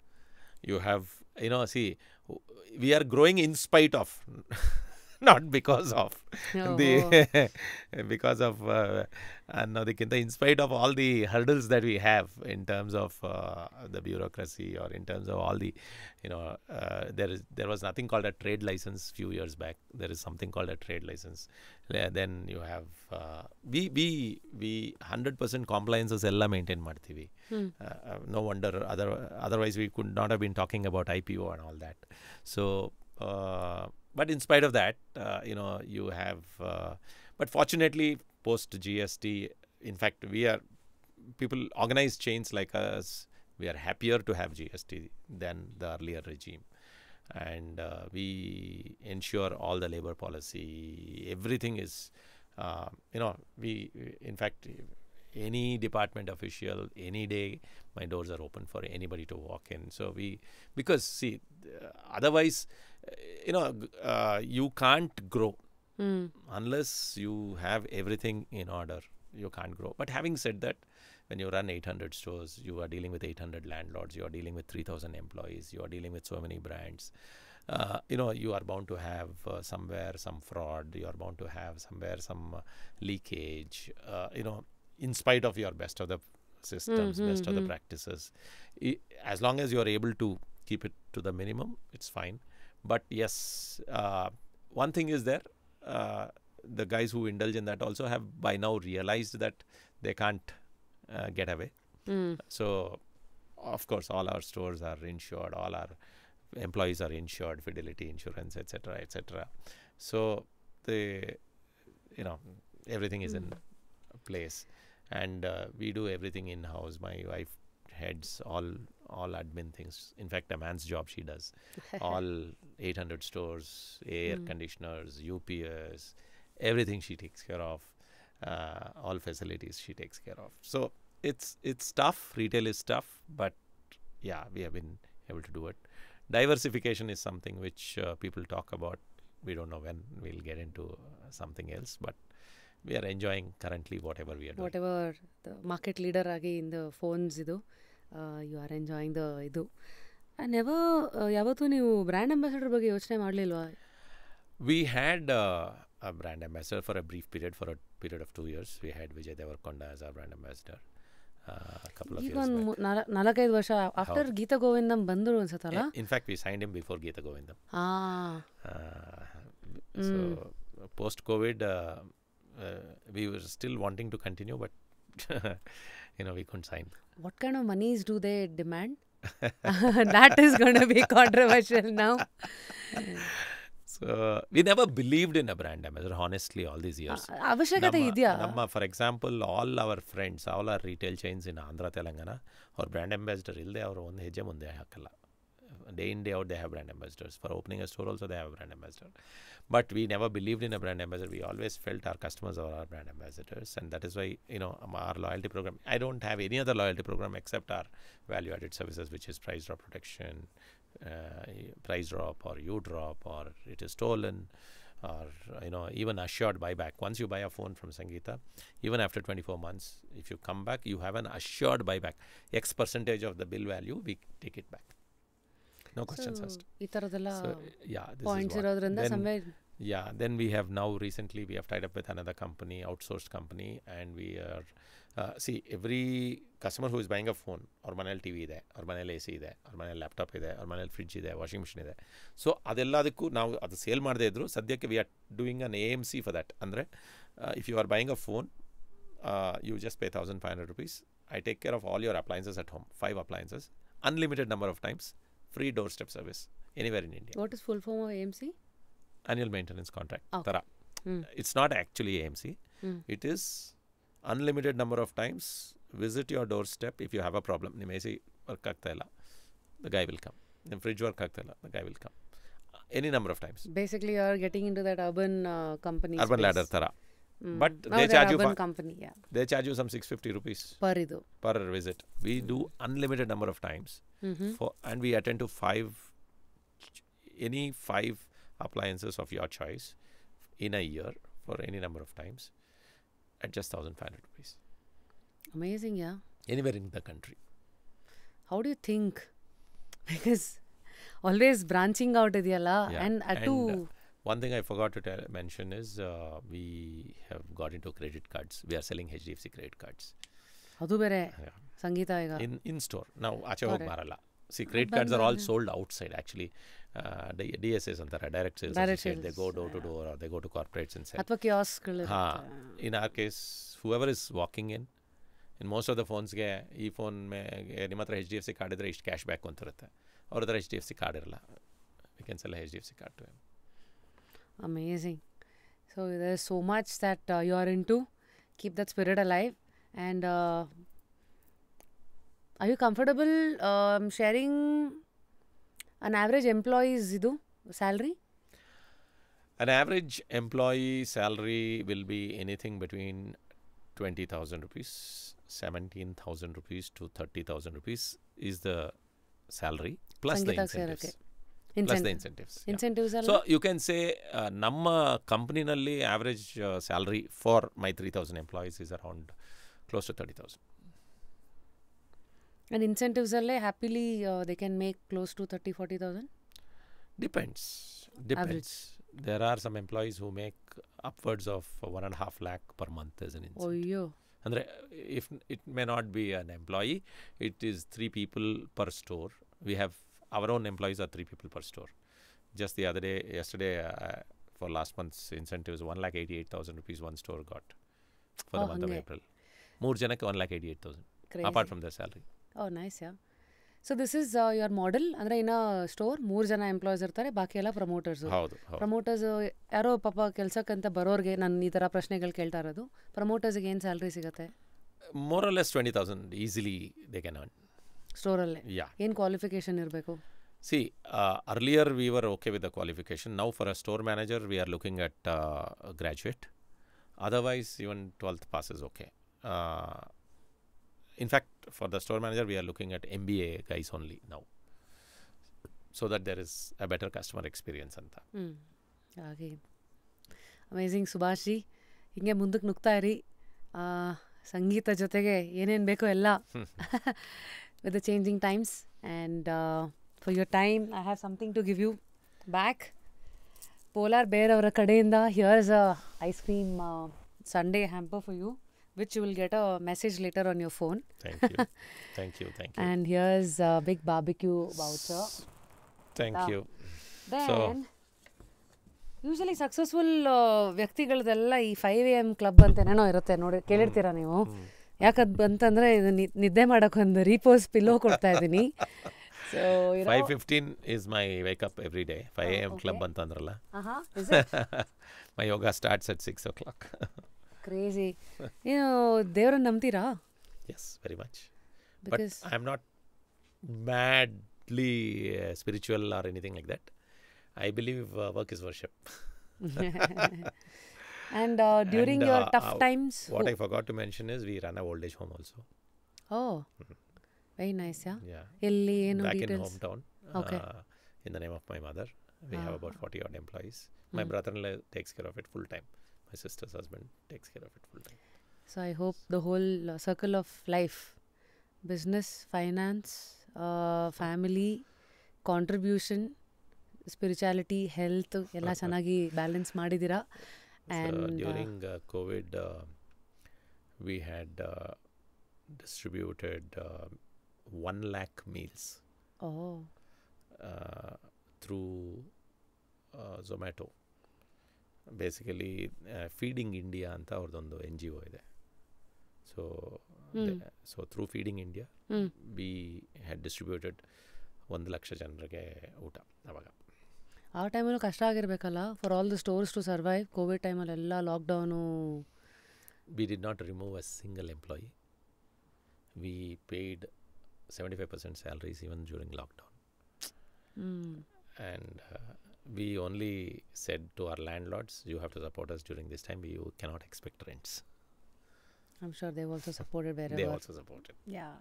You have, you know, see, we are growing in spite of. not because of oh. the because of uh, Annodikita, uh, in spite of all the hurdles that we have in terms of uh, the bureaucracy or in terms of all the you know uh, there is there was nothing called a trade license few years back there is something called a trade license then you have uh, we we we 100% compliances ella maintain ಮಾಡ್ತೀವಿ uh, uh, no wonder other otherwise we could not have been talking about IPO and all that so uh, but in spite of that, uh, you know, you have. Uh, but fortunately, post GST, in fact, we are people organized chains like us. We are happier to have GST than the earlier regime and uh, we ensure all the labor policy everything is uh, you know we in fact any department official any day my doors are open for anybody to walk in so we because see uh, otherwise you know, uh, you can't grow mm. unless you have everything in order. You can't grow. But having said that, when you run 800 stores, you are dealing with 800 landlords, you are dealing with 3,000 employees, you are dealing with so many brands. Uh, you know, you are bound to have uh, somewhere some fraud, you are bound to have somewhere some uh, leakage, uh, you know, in spite of your best of the systems, mm-hmm, best mm-hmm. of the mm-hmm. practices. as long as you are able to keep it to the minimum, it's fine but yes uh, one thing is there uh, the guys who indulge in that also have by now realized that they can't uh, get away mm. so of course all our stores are insured all our employees are insured fidelity insurance etc etc so the you know everything is mm. in hmm. place and uh, we do everything in house my wife heads all all admin things. In fact, a man's job she does. all 800 stores, air mm. conditioners, UPS, everything she takes care of. Uh, all facilities she takes care of. So it's it's tough. Retail is tough, but yeah, we have been able to do it. Diversification is something which uh, people talk about. We don't know when we'll get into uh, something else, but we are enjoying currently whatever we are doing. Whatever the market leader again in the phones know. You are enjoying the ಇದು never uh, uh, ಯಾವತ್ತೂ ನೀವು brand ambassador ಬಗ್ಗೆ ಯೋಚನೆ ಮಾಡಲಿಲ್ವಾ we had brand ambassador for a brief period for a period of two years we had Vijay Deverakonda as our brand ಈಗ ಒಂದು ನಾಲ್ಕೈದು ವರ್ಷ ಆಫ್ಟರ್ ಗೀತಾ ಗೋವಿಂದಂ ಬಂದರು ಅನ್ಸುತ್ತಲ್ಲ in fact we signed him before Geetha Govindam post Covid we were still wanting to continue but you know we couldn't sign what kind of monies do they demand? that is going to be controversial now. So we never believed in a brand ambassador, honestly, all these years. Namma, for example, all our friends, all our retail chains in Andhra, Telangana, our brand ambassador ilde, our ಒಂದು ಹೆಜ್ಜೆ ಮುಂದೆ ಹಾಕಲ್ಲ day in day out they have brand ambassadors for opening a store also they have a brand ambassador but we never believed in a brand ambassador we always felt our customers are our brand ambassadors and that is why you know um, our loyalty program i don't have any other loyalty program except our value added services which is price drop protection uh, price drop or you drop or it is stolen or you know even assured buyback once you buy a phone from sangeeta even after 24 months if you come back you have an assured buyback x percentage of the bill value we take it back no questions so asked yeah this is what. Then, somewhere. yeah then we have now recently we have tied up with another company outsourced company and we are uh, see every customer who is buying a phone or manual tv there or manual ac there or manel laptop there or manual fridge there washing machine there so adelladakku now the sale madde idru we are doing an amc for that And uh, if you are buying a phone uh, you just pay 1500 rupees i take care of all your appliances at home five appliances unlimited number of times free doorstep service anywhere in India. What is full form of AMC? Annual maintenance contract. Oh. It's not actually AMC. Hmm. It is unlimited number of times visit your doorstep if you have a problem. ನಿಮ್ A C work ಆಗ್ತಾ ಇಲ್ಲ the guy will come ನಿಮ್ಮ fridge work ಆಗ್ತಾ ಇಲ್ಲ the guy will come any number of times basically you are getting in urban that urban company urban ladder ಥರ but they charge you company they charge you some six fifty rupees per mm-hmm. for and we attend to five any five appliances of your choice in a year for any number of times at just 1500 rupees amazing yeah anywhere in the country how do you think because always branching out Yeah, and uh, atu. Uh, one thing I forgot to tell, mention is uh, we have got into credit cards. We are selling HDFC credit cards. ಅದು ಬೇರೆ ಸಂಗೀತ ಈಗ ಇನ್ ಇನ್ store ನಾವು ಆಚೆ ಹೋಗಿ ಬರಲ್ಲ see credit cards are all sold outside actually D S S ಅಂತಾರೆ direct sales they go door to door they go to corporates in ಹಾಂ in our case whoever is walking in in most of the ಫೋನ್ಸ್ಗೆ ಈ phone may ನಿಮ್ಮ ಹತ್ರ H D F C card ಇದ್ದರೆ ಇಷ್ಟು cash back ಅಂತಿರುತ್ತೆ ಅವ್ರ ಹತ್ರ H D F C card ಇರಲ್ಲ we can sell H D F C card to them amazing so there so much that you are in to keep that spirit alive And uh, are you comfortable um, sharing an average employee's Zidu, salary? An average employee salary will be anything between 20,000 rupees, 17,000 rupees to 30,000 rupees is the salary plus Sangeeta the incentives. Okay. plus the incentives. Incentives yeah. So you can say uh, company ಕಂಪ್ನಿನಲ್ಲಿ average salary uh, salary for my three thousand employees is around." close to 30,000. And incentives are happily uh, they can make close to 30, 40,000? Depends. Depends. There are some employees who make upwards of one and a half lakh per month as an incentive. Oh, yeah. And if it may not be an employee, it is three people per store. We have our own employees are three people per store. Just the other day, yesterday, uh, for last month's incentives, one lakh eighty-eight thousand rupees one store got for the oh, month of April. ಮೂರು ಜನಕ್ಕೆ one lakh eighty eight thousand apart from their salary oh nice yeah so this is your model ಅಂದರೆ ಇನ್ನು store ಮೂರು ಜನ employees ಇರ್ತಾರೆ ಬಾಕಿ ಎಲ್ಲ ಹೌದು ಪ್ರಮೋಟರ್ಸ್ uh, ಯಾರೋ ಪಾಪ ಕೆಲಸಕ್ಕಂತ ಬರೋರಿಗೆ ನಾನು ಈ ಥರ ಪ್ರಶ್ನೆಗಳು ಕೇಳ್ತಾ ಇರೋದು ಪ್ರಮೋಟರ್ಸ್ಗೆ ಏನು ಸ್ಯಾಲ್ರಿ ಸಿಗುತ್ತೆ more or less twenty thousand easily they can earn ಸ್ಟೋರಲ್ಲೇ ಏನು ಕ್ವಾಲಿಫಿಕೇಷನ್ ಇರಬೇಕು see earlier we were okay with the qualification now for a store manager we are looking at graduate otherwise even twelfth pass okay Uh, in fact, for the store manager, we are looking at MBA guys only now, so that there is a better customer experience ಅಂತ ಹಾಗೆ amazing ಸುಭಾಷ್ಜಿ G ಹಿಂಗೆ ಮುಂದಕ್ಕೆ ನುಗ್ತಾ ಇರಿ ಸಂಗೀತ ಜೊತೆಗೆ ಏನೇನು ಬೇಕೋ ಎಲ್ಲ with the changing times and for your time I have something to give you back Polar Bear ಅವರ ಕಡೆಯಿಂದ here's ice cream sundae hamper for you which you will get a message later on your phone. Thank you. thank you. Thank you. And here's a big barbecue voucher. Thank uh, you. Then, so, usually successful uh, ವ್ಯಕ್ತಿಗಳದೆಲ್ಲ ಈ five A M club ಅಂತ ಏನೇನೋ ಇರುತ್ತೆ ನೋಡಿ ಕೇಳಿರ್ತೀರಾ ನೀವು ಯಾಕದ್ ಬಂತಂದ್ರೆ ಇದು ನಿದ್ದೆ ಮಾಡೋಕ್ಕೊಂದು ರೀಪೋಸ್ ಪಿಲ್ಲೋ ಕೊಡ್ತಾ ಇದ್ದೀನಿ so five fifteen is my wake up every day five A M club ಅಂತಂದ್ರಲ್ಲ my yoga starts at six o'clock crazy ಏನು ದೇವ್ರನ್ನ ನಂಬ್ತೀರಾ yes very much Yes, very much. But I am not madly uh, spiritual or anything like that. I believe uh, and uh, during and, uh, your tough uh, times what i forgot to mention is we run a old age home also oh mm. very nice yeah yeah Illi, back details. in hometown okay uh, in the name of my mother we have ah. about 40 odd employees my mm. brother-in-law takes care of it full time my sister's husband takes care of it full time. So I hope the whole uh, circle of life, business, finance, uh, family, contribution, spirituality, health, ella chanagi balance maadidira. And uh, during COVID, we had distributed one lakh meals. Oh. through uh, Zomato. Basically Feeding India ಅಂತ ಅವ್ರದ್ದೊಂದು N G O ಇದೆ so so through Feeding India we had distributed ಒಂದು ಲಕ್ಷ ಜನರಿಗೆ ಊಟ ಅವಾಗ ಆ ಟೈಮಲ್ಲೂ ಕಷ್ಟ ಆಗಿರಬೇಕಲ್ಲ for all the stores to survive COVID ಟೈಮಲ್ಲಿ ಎಲ್ಲ lockdown we did not remove a single employee we paid seventy five percent salaries even during lockdown and we only said to our landlords, you have to support us during this time. You cannot expect rents. I'm sure they've also supported wherever. They also supported. Yeah.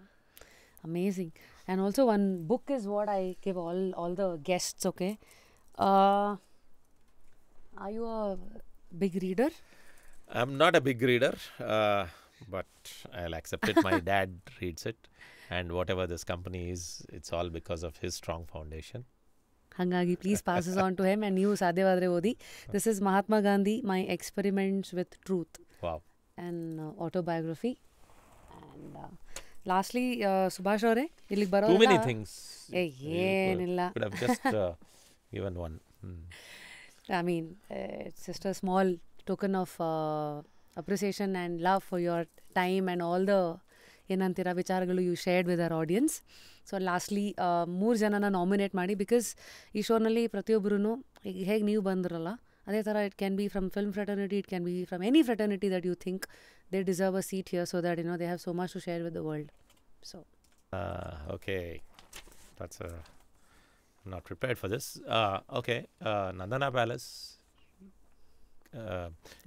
Amazing. And also one book is what I give all, all the guests, okay? Uh, are you a big reader? I'm not a big reader, uh, but I'll accept it. My dad reads it. And whatever this company is, it's all because of his strong foundation. Hangagi, please pass this on to him and you, Sadevadre Odi. This is Mahatma Gandhi, My Experiments with Truth. Wow. And uh, autobiography. And uh, lastly, uh, Subhash Aure, ಇಲ್ಲಿಗೆ ಬರೋ Too many things. ಏನಿಲ್ಲ. Could have just uh, given one. Hmm. I mean, it's just a small token of uh, appreciation and love for your time and all the ಏನಂತೀರ ವಿಚಾರಗಳು you shared with our audience so lastly ಮೂರು ಜನನ nominate ಮಾಡಿ because ಈ ಶೋನಲ್ಲಿ ಪ್ರತಿಯೊಬ್ಬರೂ ಹೇಗೆ ನೀವು ಬಂದ್ರಲ್ಲ ಅದೇ ಥರ it can be from film fraternity it can be from any fraternity that you think they deserve a seat here so that you know they have so much to share with the world so okay that's not prepared for this okay Nandana palace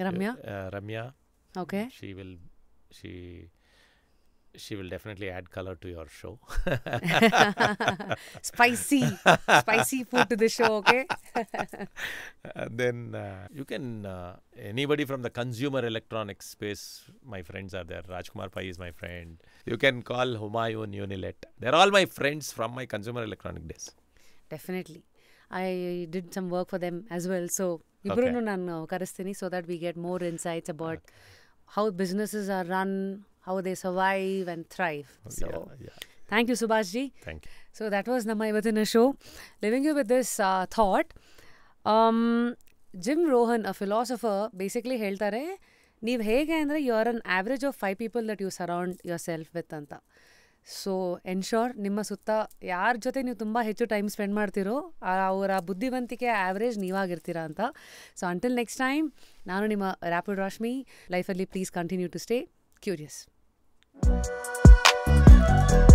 Ramya Ramya okay she will she she will definitely add color to your show. spicy, spicy food to the show, okay? then uh, you can, uh, anybody from the consumer electronics space, my friends are there. Rajkumar Pai is my friend. You can call Humayun Unilet. They're all my friends from my consumer electronic days. Definitely. I did some work for them as well. So, okay. so that we get more insights about okay. how businesses are run, how they survive and thrive. Oh, so, yeah, yeah. thank you, Subhashji. Thank you. So, that was Nama Ivatina show. Leaving you with this Jim Rohn a philosopher basically ಹೇಳ್ತಾರೆ ನೀವು ಹೇಗೆ ಅಂದರೆ you are an average of five people that you surround yourself with ಅಂತ so ensure ನಿಮ್ಮ ಸುತ್ತ ಯಾರ ಜೊತೆ ನೀವು ತುಂಬ ಹೆಚ್ಚು ಟೈಮ್ ಸ್ಪೆಂಡ್ ಮಾಡ್ತೀರೋ ಅವರ ಬುದ್ಧಿವಂತಿಕೆ ಆ್ಯಾವ್ರೇಜ್ ನೀವಾಗಿರ್ತೀರಾ ಅಂತ ಸೊ ಅಂಟಿಲ್ ನೆಕ್ಸ್ಟ್ ಟೈಮ್ ನಾನು ನಿಮ್ಮ ರ್ಯಾಪಿಡ್ ರಾಶ್ಮಿ ಲೈಫಲ್ಲಿ please continue to stay curious Thank you.